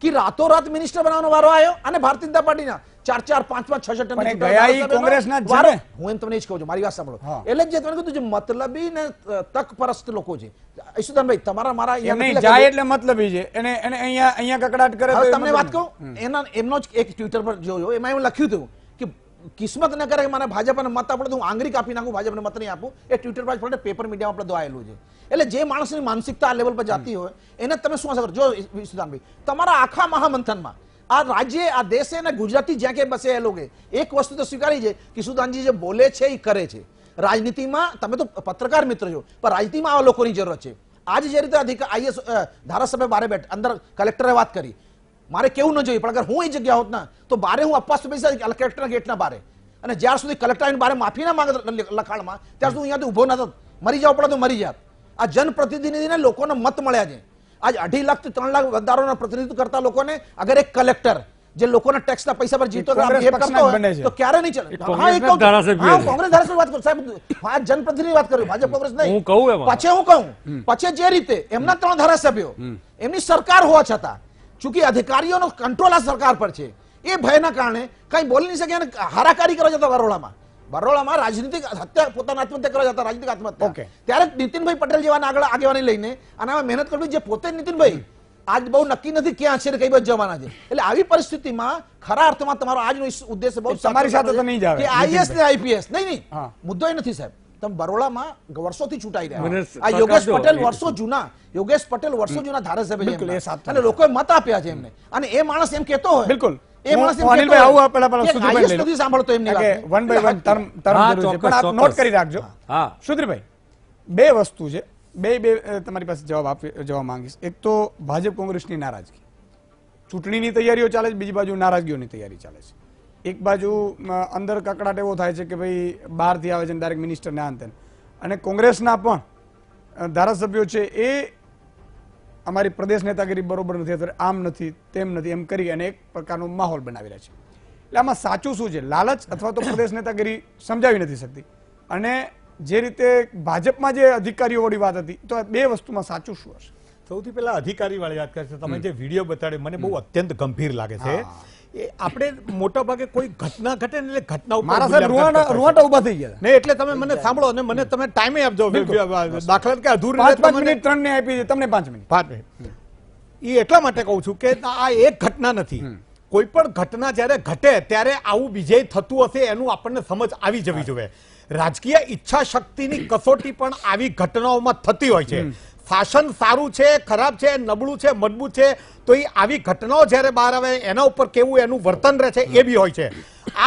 [SPEAKER 5] કે રાતોરાત મિનિસ્ટર બનાવવાનો વારો આવ્યો અને ભારતીય જનતા પાર્ટીના ચાર ચાર પાંચ પાંચ છ છ ટકા હું એમ તમને જ કહું છું મારી વાત સાંભળો એટલે જે તમને કીધું મતલબી ને તક પરસ્ત લોકો છે ઈશુદાનભાઈ તમારા મારા જાય એટલે મતલબી છે એને એને અહીંયા અહીંયા કકડાટ કરે તમને વાત કહું એના એમનો જ એક ટ્વિટર પર જોયો એમાં એવું લખ્યું હતું કે કિસ્મત ન કરે કે મને ભાજપને મત આપણે તો હું આંગળી કાપી નાખું ભાજપને મત નહીં આપું એ ટ્વિટર પર પડે પેપર મીડિયામાં આપણે દોયેલું છે એટલે જે માણસની માનસિકતા આ લેવલ પર જતી હોય એને તમે શું કરો જો સુદાનભાઈ તમારા આખા મહામંથનમાં આ રાજ્ય આ દેશે અને ગુજરાતી જ્યાં ક્યાંય બસે એ લોકો એક વસ્તુ તો સ્વીકારી છે કે સુદાનજી જે બોલે છે એ કરે છે રાજનીતિમાં તમે તો પત્રકાર મિત્ર છો પણ રાજનીતિમાં આવા લોકોની જરૂરત છે આજે જે રીતે અધિકાર આઈએસ ધારાસભ્ય બારે બેઠ અંદર કલેક્ટરે વાત કરી મારે કેવું ન જોઈએ પણ અગર હું એ જગ્યા હોત ને તો બારે હું અપવાસ કલેક્ટરના ગેટના બારે અને જ્યાર સુધી કલેક્ટર બારે માફી ના માંગે લખાણમાં ત્યાં સુધી અહીંયાથી ઊભો ના થત મરી જાવ પડે તો મરી જાત આ જનપ્રતિનિધિને લોકોને મત મળ્યા છે આજ અઢી લાખથી ત્રણ લાખ વધારોના પ્રતિનિધિત્વ કરતા લોકોને અગર એક કલેક્ટર જે લોકોના ટેક્સના પૈસા પર જીતો તો ક્યારે નહીં ચલે કોંગ્રેસ ધારાસભ્ય વાત કરું સાહેબ આ જનપ્રતિનિધિ વાત કરું ભાજપ કોંગ્રેસ નહીં હું પછી હું કહું પછી જે રીતે એમના ત્રણ ધારાસભ્યો એમની સરકાર હોવા છતાં ચૂંકી અધિકારીઓનો કંટ્રોલ આ સરકાર પર છે એ ભયના કારણે કંઈ બોલી નહીં શકે અને હારાકારી કરવા જતા બરોડામાં બરોડામાં રાજનીતિક હત્યા પોતાના આત્મહત્યા કરવા જતા રાજનીતિક આત્મહત્યા ત્યારે નીતિનભાઈ પટેલ જેવા આગળ આગેવાની લઈને અને આમાં મહેનત કરવી જે પોતે નીતિનભાઈ આજ બહુ નક્કી નથી ક્યાં છે કઈ બાજુ જવાના છે એટલે આવી પરિસ્થિતિમાં ખરા અર્થમાં તમારો આજનો ઉદ્દેશ બહુ તમારી સાથે તો નહીં કે આઈએસ ને આઈપીએસ નહીં નહીં મુદ્દો નથી સાહેબ તમે બરોડામાં વર્ષોથી ચૂંટાઈ રહ્યા આ યોગેશ પટેલ વર્ષો જૂના યોગેશ પટેલ વર્ષો જૂના ધારાસભ્ય છે અને લોકોએ મત આપ્યા છે એમને અને એ માણસ એમ કહેતો હોય બિલકુલ
[SPEAKER 1] નોટ કરી રાખજો હા બે વસ્તુ છે બે બે તમારી પાસે જવાબ આપી માંગીશ એક તો ભાજપ કોંગ્રેસની નારાજગી ચૂંટણીની તૈયારીઓ ચાલે છે બીજી બાજુ નારાજગીઓની તૈયારી ચાલે છે એક બાજુ અંદર કકડાટ એવો થાય છે કે ભાઈ બહારથી આવે છે ડાયરેક્ટ મિનિસ્ટરને આંતન અને કોંગ્રેસના પણ ધારાસભ્યો છે એ અમારી પ્રદેશ નેતાગીરી બરોબર નથી અથવા આમ નથી તેમ નથી એમ કરી અને એક પ્રકારનો માહોલ બનાવી રહ્યા છે એટલે આમાં સાચું શું છે લાલચ અથવા તો પ્રદેશ નેતાગીરી સમજાવી નથી શકતી અને જે રીતે ભાજપમાં જે અધિકારીઓવાળી વાત હતી તો બે વસ્તુમાં સાચું શું હશે
[SPEAKER 7] સૌથી પહેલા અધિકારી વાળી વાત કરશે તમે જે વિડીયો બતાડ્યો મને બહુ અત્યંત ગંભીર લાગે છે આપણે મોટા ભાગે કોઈ ઘટના ઘટે ને ઘટના રૂવાટા રૂવાટા થઈ ગયા નહીં એટલે તમે મને સાંભળો અને મને તમે ટાઈમે આપજો દાખલા કે અધૂરી ત્રણ ને આપી તમને પાંચ મિનિટ
[SPEAKER 2] પાંચ
[SPEAKER 7] એ એટલા માટે કહું છું કે આ એક ઘટના નથી કોઈ પણ ઘટના જયારે ઘટે ત્યારે આવું વિજય થતું હશે એનું આપણને સમજ આવી જવી જોઈએ રાજકીય ઈચ્છા શક્તિની કસોટી પણ આવી ઘટનાઓમાં થતી હોય છે શાસન સારું છે ખરાબ છે નબળું છે મજબૂત છે તો એ આવી ઘટનાઓ જ્યારે બહાર આવે એના ઉપર કેવું એનું વર્તન રહે છે એ બી હોય છે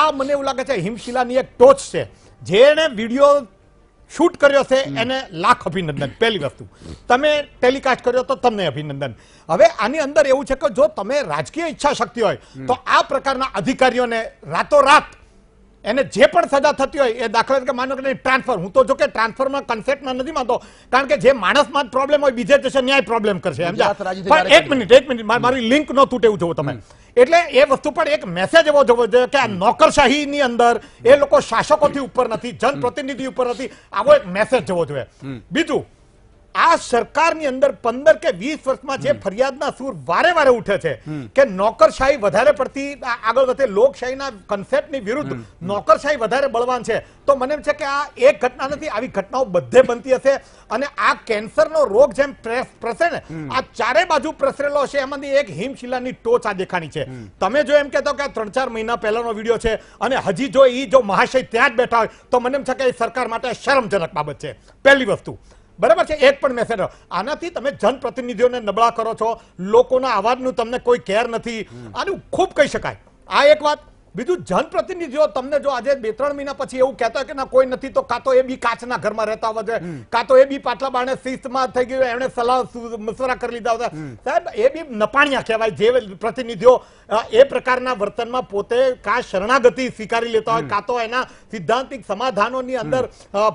[SPEAKER 7] આ મને એવું લાગે છે હિમશિલાની એક ટોચ છે જેણે વિડીયો શૂટ કર્યો છે એને લાખ અભિનંદન પહેલી વસ્તુ તમે ટેલિકાસ્ટ કર્યો તો તમને અભિનંદન હવે આની અંદર એવું છે કે જો તમે રાજકીય ઈચ્છા શક્તિ હોય તો આ પ્રકારના અધિકારીઓને રાતોરાત એને જે પણ સજા થતી હોય એ દાખલા તરીકે માનો કે ટ્રાન્સફર હું તો જો કે ટ્રાન્સફરમાં કન્સેપ્ટમાં નથી માનતો કારણ કે જે માણસમાં પ્રોબ્લેમ હોય બીજે જશે ન્યાય પ્રોબ્લેમ કરશે પણ એક મિનિટ એક મિનિટ મારી લિંક ન તૂટે એવું જોવો તમે એટલે એ વસ્તુ પણ એક મેસેજ એવો જોવો જોઈએ કે આ નોકરશાહીની અંદર એ લોકો શાસકોથી ઉપર નથી જનપ્રતિનિધિ ઉપર નથી આવો એક મેસેજ જવો જોઈએ બીજું આ સરકારની અંદર પંદર કે વીસ વર્ષમાં જે ફરિયાદના સૂર વારે વારે ઉઠે છે કે નોકરશાહી વધારે પડતી આગળ વધે લોકશાહીના કન્સેપ્ટની વિરુદ્ધ નોકરશાહી વધારે બળવાન છે તો મને એમ છે કે આ એક ઘટના નથી આવી ઘટનાઓ બધે બનતી હશે અને આ કેન્સરનો રોગ જેમ પ્રસરે ને આ ચારે બાજુ પ્રસરેલો હશે એમાંથી એક હિમશિલાની ટોચ આ દેખાણી છે તમે જો એમ કહેતો કે ત્રણ ચાર મહિના પહેલાનો વિડીયો છે અને હજી જો એ જો મહાશય ત્યાં જ બેઠા હોય તો મને એમ છે કે સરકાર માટે શરમજનક બાબત છે પહેલી વસ્તુ બરાબર છે એક પણ મેસેજ આનાથી તમે જનપ્રતિનિધિઓને નબળા કરો છો લોકોના અવાજનું તમને કોઈ કેર નથી આનું ખૂબ કહી શકાય આ એક વાત બીજું જનપ્રતિનિધિઓ તમને જો આજે બે ત્રણ મહિના પછી એવું કહેતા કે ના કોઈ નથી તો કાં એ બી કાચના ઘરમાં રહેતા હોય છે કાં એ બી પાટલા બાણે શિસ્તમાં થઈ ગયું એમણે સલાહ મશવરા કરી લીધા હતા સાહેબ એ બી નપાણિયા કહેવાય જે પ્રતિનિધિઓ એ પ્રકારના વર્તનમાં પોતે કાં શરણાગતિ સ્વીકારી લેતા હોય કાં તો એના સિદ્ધાંતિક સમાધાનોની અંદર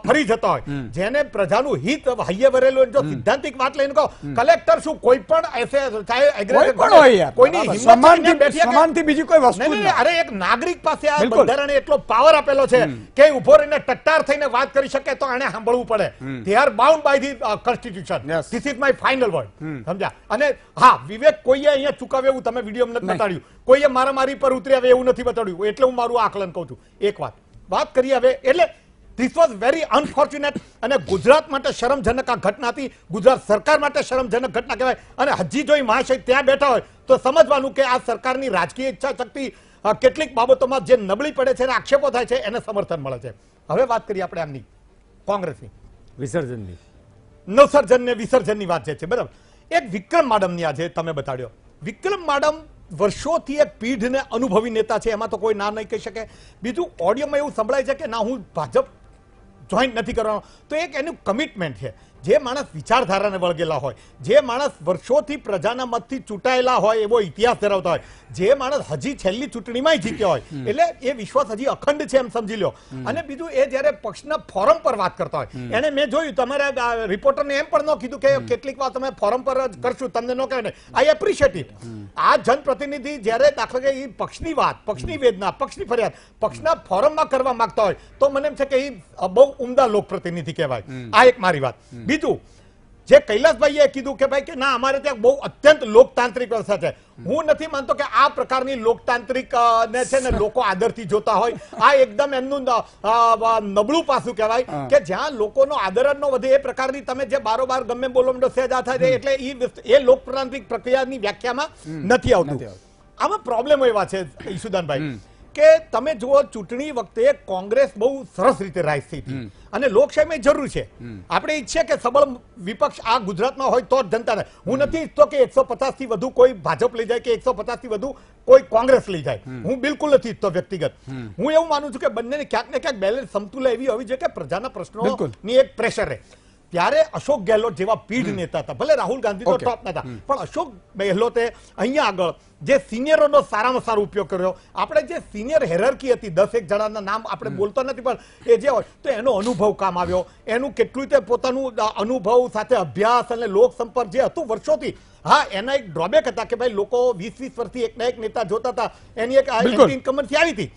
[SPEAKER 7] ફરી જતા હોય જેને પ્રજાનું હિત હૈયે વરેલું જો સિદ્ધાંતિક વાત લઈને કહો કલેક્ટર શું કોઈ પણ એસે ચાહે કોઈની સમાનથી બીજી કોઈ વસ્તુ અરે એક નાગરિક પાસે આ બંધારણે એટલો પાવર આપેલો છે કે ઉભો રહીને ટટ્ટાર થઈને વાત કરી શકે તો આને સાંભળવું પડે they are bound by the constitution this is my final word સમજ્યા અને હા વિવેક કોઈએ અહીંયા ચૂકવે એવું તમે વિડીયો નથી બતાડ્યું કોઈએ મારા મારી પર ઉતરી એવું નથી બતાડ્યું એટલે હું મારું આકલન કહું છું એક વાત વાત કરી હવે એટલે ધીસ વોઝ વેરી અનફોર્ચ્યુનેટ અને ગુજરાત માટે શરમજનક આ ઘટના હતી ગુજરાત સરકાર માટે શરમજનક ઘટના કહેવાય અને હજી જો એ મહાશય ત્યાં બેઠા હોય તો સમજવાનું કે આ સરકારની રાજકીય ઈચ્છા શક્તિ કેટલીક બાબતોમાં જે નબળી પડે છે અને આક્ષેપો થાય છે એને સમર્થન મળે છે હવે વાત કરીએ આપણે આમની કોંગ્રેસની વિસર્જનની નવસર્જન ને વિસર્જનની વાત જે છે બરાબર એક વિક્રમ માડમની આજે તમે બતાડ્યો વિક્રમ માડમ વર્ષોથી એક પીઢને અનુભવી નેતા છે એમાં તો કોઈ ના નહીં કહી શકે બીજું ઓડિયોમાં એવું સંભળાય છે કે ના હું ભાજપ જોઈન્ટ નથી કરવાનો તો એક એનું કમિટમેન્ટ છે જે માણસ વિચારધારાને વળગેલા હોય જે માણસ વર્ષોથી પ્રજાના મતથી ચૂંટાયેલા હોય એવો ઇતિહાસ ધરાવતા હોય જે માણસ હજી છેલ્લી ચૂંટણીમાં જીત્યો હોય એટલે એ વિશ્વાસ હજી અખંડ છે એમ સમજી લો અને બીજું એ જ્યારે પક્ષના ફોરમ પર વાત કરતા હોય એને મેં જોયું તમારા રિપોર્ટરને એમ પણ ન કીધું કે કેટલીક વાર તમે ફોરમ પર જ કરશું તમને ન કહે આઈ એપ્રિશિએટ ઇટ આ જનપ્રતિનિધિ જયારે દાખલા કે એ પક્ષની વાત પક્ષની વેદના પક્ષની ફરિયાદ પક્ષના ફોરમમાં કરવા માંગતા હોય તો મને એમ છે કે એ બહુ ઉમદા લોકપ્રતિનિધિ કહેવાય આ એક મારી વાત કીધું જે કૈલાસભાઈએ કીધું કે ભાઈ કે ના અમારે ત્યાં બહુ અત્યંત લોકતાંત્રિક વ્યવસ્થા છે હું નથી માનતો કે આ પ્રકારની લોકતાંત્રિક ને છે ને લોકો આદરથી જોતા હોય આ એકદમ એમનું નબળું પાસું કહેવાય કે જ્યાં લોકોનો આદર જ ન વધે એ પ્રકારની તમે જે બારોબાર ગમે બોલો મંડો સેજ આ થાય એટલે એ લોકતાંત્રિક પ્રક્રિયાની વ્યાખ્યામાં નથી આવતું આમાં પ્રોબ્લેમ એવા છે ઈશુદાનભાઈ કે તમે જુઓ ચૂંટણી વખતે કોંગ્રેસ બહુ સરસ રીતે રાઈસી હતી અને લોકશાહીમાં જરૂર છે આપણે ઈચ્છીએ કે સબળ વિપક્ષ આ ગુજરાતમાં હોય તો જ જનતાને હું નથી ઈચ્છતો કે એકસો થી વધુ કોઈ ભાજપ લઈ જાય કે એકસો થી વધુ કોઈ કોંગ્રેસ લઈ જાય હું બિલકુલ નથી ઈચ્છતો વ્યક્તિગત હું એવું માનું છું કે બંનેને ક્યાંક ને ક્યાંક બેલેન્સ સમતુલા એવી હોવી જોઈએ કે પ્રજાના પ્રશ્નો ની એક પ્રેશર રહે ત્યારે અશોક ગેહલોત જેવા પીઢ નેતા હતા ભલે રાહુલ ગાંધી તો ટોપના હતા પણ અશોક ગેહલોતે અહીંયા આગળ જે સિનિયરોનો સારામાં સારો ઉપયોગ કર્યો આપણે જે સિનિયર હેરરકી હતી દસ એક જણાના નામ આપણે બોલતા નથી પણ એ જે હોય તો એનો અનુભવ કામ આવ્યો એનું કેટલું તે પોતાનું અનુભવ સાથે અભ્યાસ અને લોકસંપર્ક જે હતું વર્ષોથી હા એના એક ડ્રોબેક હતા કે ભાઈ લોકો વીસ વીસ વર્ષથી એકના એક નેતા જોતા હતા એની એક ઇન્કમન્સી આવી હતી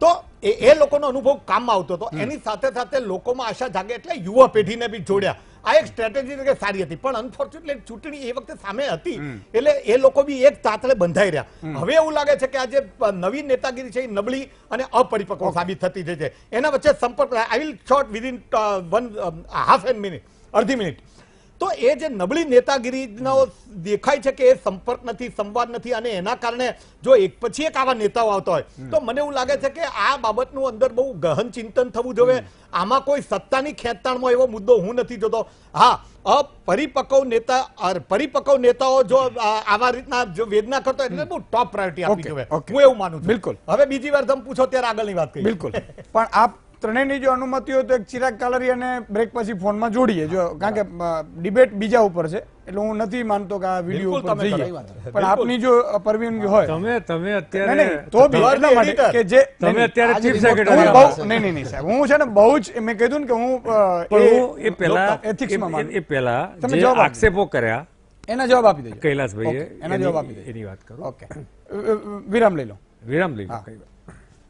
[SPEAKER 7] તો એ લોકોનો અનુભવ કામમાં આવતો હતો એની સાથે સાથે લોકોમાં આશા જાગે એટલે યુવા પેઢીને બી જોડ્યા આ એક સ્ટ્રેટેજી કે સારી હતી પણ અનફોર્ચ્યુનેટલી ચૂંટણી એ વખતે સામે હતી એટલે એ લોકો બી એક તાતલે બંધાઈ રહ્યા હવે એવું લાગે છે કે આ જે નવી નેતાગીરી છે એ નબળી અને અપરિપક્વ સાબિત થતી થઈ છે એના વચ્ચે સંપર્ક I will short within one half an minute અડધી મિનિટ તો એ જે નબળી નેતાગીરીનો દેખાય છે કે એ સંપર્ક નથી સંવાદ નથી અને એના કારણે જો એક પછી એક આવા નેતાઓ આવતા હોય તો મને એવું લાગે છે કે આ બાબતનું અંદર બહુ ગહન ચિંતન થવું જોઈએ આમાં કોઈ સત્તાની ખેંચતાણમાં એવો મુદ્દો હું નથી જોતો હા પરિપક્વ નેતા પરિપક્વ નેતાઓ જો આવા રીતના જો વેદના કરતો એટલે બહુ ટોપ પ્રાયોરિટી આપવી જોઈએ હું એવું માનું છું બિલકુલ હવે બીજી વાર તમે પૂછો ત્યારે
[SPEAKER 1] આગળની વાત કરી બિલકુલ પણ આપ ત્રણેયની જો અનુમતિ હોય તો એક ચિરાગ અને બ્રેક પછી ફોનમાં જોડીએ જો કારણ કે ડિબેટ બીજા ઉપર છે એટલે હું નથી માનતો કે આ વિડીયો ઉપર જઈએ પણ આપની જો પરવાનગી હોય તમે તમે અત્યારે તો બી એટલા માટે કે જે તમે અત્યારે ચીફ સેક્રેટરી નહીં નહીં નહીં સાહેબ હું છે ને બહુ જ મેં કીધું ને કે હું એ પહેલા એથિક્સમાં એ પહેલા તમે જવાબ આક્ષેપો
[SPEAKER 6] કર્યા એના જવાબ આપી દેજો કૈલાસભાઈએ એના જવાબ આપી દેજો એની વાત કરો ઓકે વિરામ લઈ લો વિરામ લઈ લો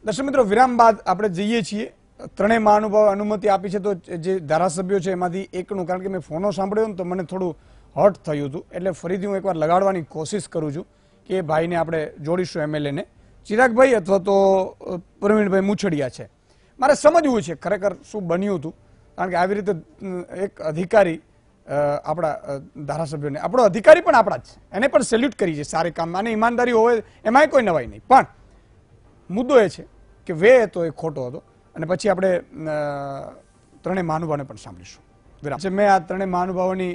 [SPEAKER 1] દર્શક મિત્રો વિરામ બાદ આપણે જઈએ છીએ ત્રણેય મહાનુભાવ અનુમતિ આપી છે તો જે ધારાસભ્યો છે એમાંથી એકનું કારણ કે મેં ફોનો સાંભળ્યો ને તો મને થોડું હર્ટ થયું હતું એટલે ફરીથી હું એકવાર લગાડવાની કોશિશ કરું છું કે ભાઈને આપણે જોડીશું એમએલએને ચિરાગભાઈ અથવા તો પ્રવીણભાઈ મુછડિયા છે મારે સમજવું છે ખરેખર શું બન્યું હતું કારણ કે આવી રીતે એક અધિકારી આપણા ધારાસભ્યોને આપણો અધિકારી પણ આપણા જ એને પણ સેલ્યુટ કરી છે સારી કામમાં અને ઈમાનદારી હોય એમાંય કોઈ નવાઈ નહીં પણ મુદ્દો એ છે કે વે હતો એ ખોટો હતો અને પછી આપણે ત્રણેય મહાનુભાવને પણ સાંભળીશું વિરામ મેં આ ત્રણેય મહાનુભાવોની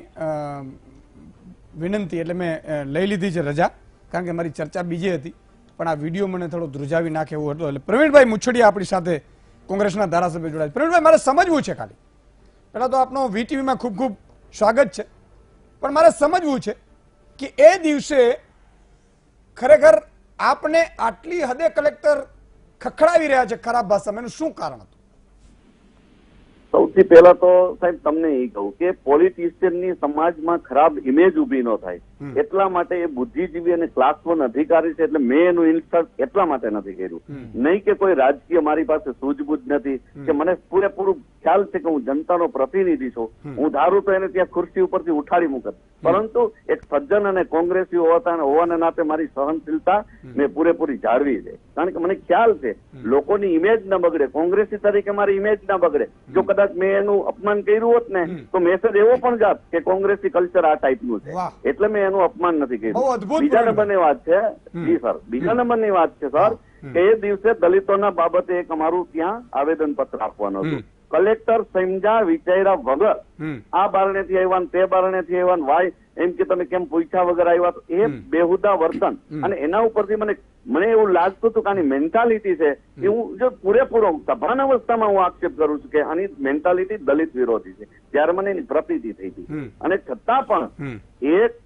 [SPEAKER 1] વિનંતી એટલે મેં લઈ લીધી છે રજા કારણ કે મારી ચર્ચા બીજી હતી પણ આ વિડીયો મને થોડો ધ્રુજાવી નાખે એવું હતું એટલે પ્રવીણભાઈ મુછડિયા આપણી સાથે કોંગ્રેસના ધારાસભ્ય જોડાય પ્રવીણભાઈ મારે સમજવું છે ખાલી પહેલાં તો આપનો વીટીવીમાં ખૂબ ખૂબ સ્વાગત છે પણ મારે સમજવું છે કે એ દિવસે ખરેખર આપને આટલી હદે કલેક્ટર ખખડાવી રહ્યા છે ખરાબ ભાષામાં એનું શું કારણ
[SPEAKER 2] સૌથી પહેલા તો સાહેબ તમને એ કહું કે પોલિટિશિયનની સમાજમાં ખરાબ ઇમેજ ઊભી ન થાય એટલા માટે એ બુદ્ધિજીવી અને ક્લાસ વન અધિકારી છે એટલે મેં એનું ઇન્સર્ટ એટલા માટે નથી કર્યું નહીં કે કોઈ રાજકીય મારી પાસે સૂઝબૂઝ નથી કે મને પૂરેપૂરું ખ્યાલ છે કે હું જનતાનો પ્રતિનિધિ છું હું ધારું તો એને ત્યાં ખુરશી ઉપરથી ઉઠાડી મૂકત પરંતુ એક સજ્જન અને કોંગ્રેસી હોવાતા હોવાના નાતે મારી સહનશીલતા મેં પૂરેપૂરી જાળવી છે કારણ કે મને ખ્યાલ છે લોકોની ઇમેજ ન બગડે કોંગ્રેસી તરીકે મારી ઇમેજ ના બગડે જો કદાચ કદાચ મેં એનું અપમાન કર્યું હોત ને તો મેસેજ એવો પણ જાત કે કોંગ્રેસી કલ્ચર આ ટાઈપનું છે એટલે મેં એનું અપમાન નથી કર્યું બીજા નંબરની વાત છે જી સર બીજા નંબરની વાત છે સર કે એ દિવસે દલિતોના બાબતે એક અમારું ત્યાં આવેદન પત્ર આપવાનું હતું કલેક્ટર સમજ્યા વિચાર્યા વગર આ બારણેથી આવ્યા તે બારણેથી આવ્યા વાય એમ કે તમે કેમ પૂછ્યા વગર આવ્યા એ બેહુદા વર્તન અને એના ઉપરથી મને મને એવું લાગતું હતું કે આની મેન્ટાલિટી છે એ હું જો પૂરેપૂરો સભાન અવસ્થામાં હું આક્ષેપ કરું છું કે આની મેન્ટાલિટી દલિત વિરોધી છે ત્યારે મને એની પ્રતીતિ થઈ હતી અને છતાં પણ એક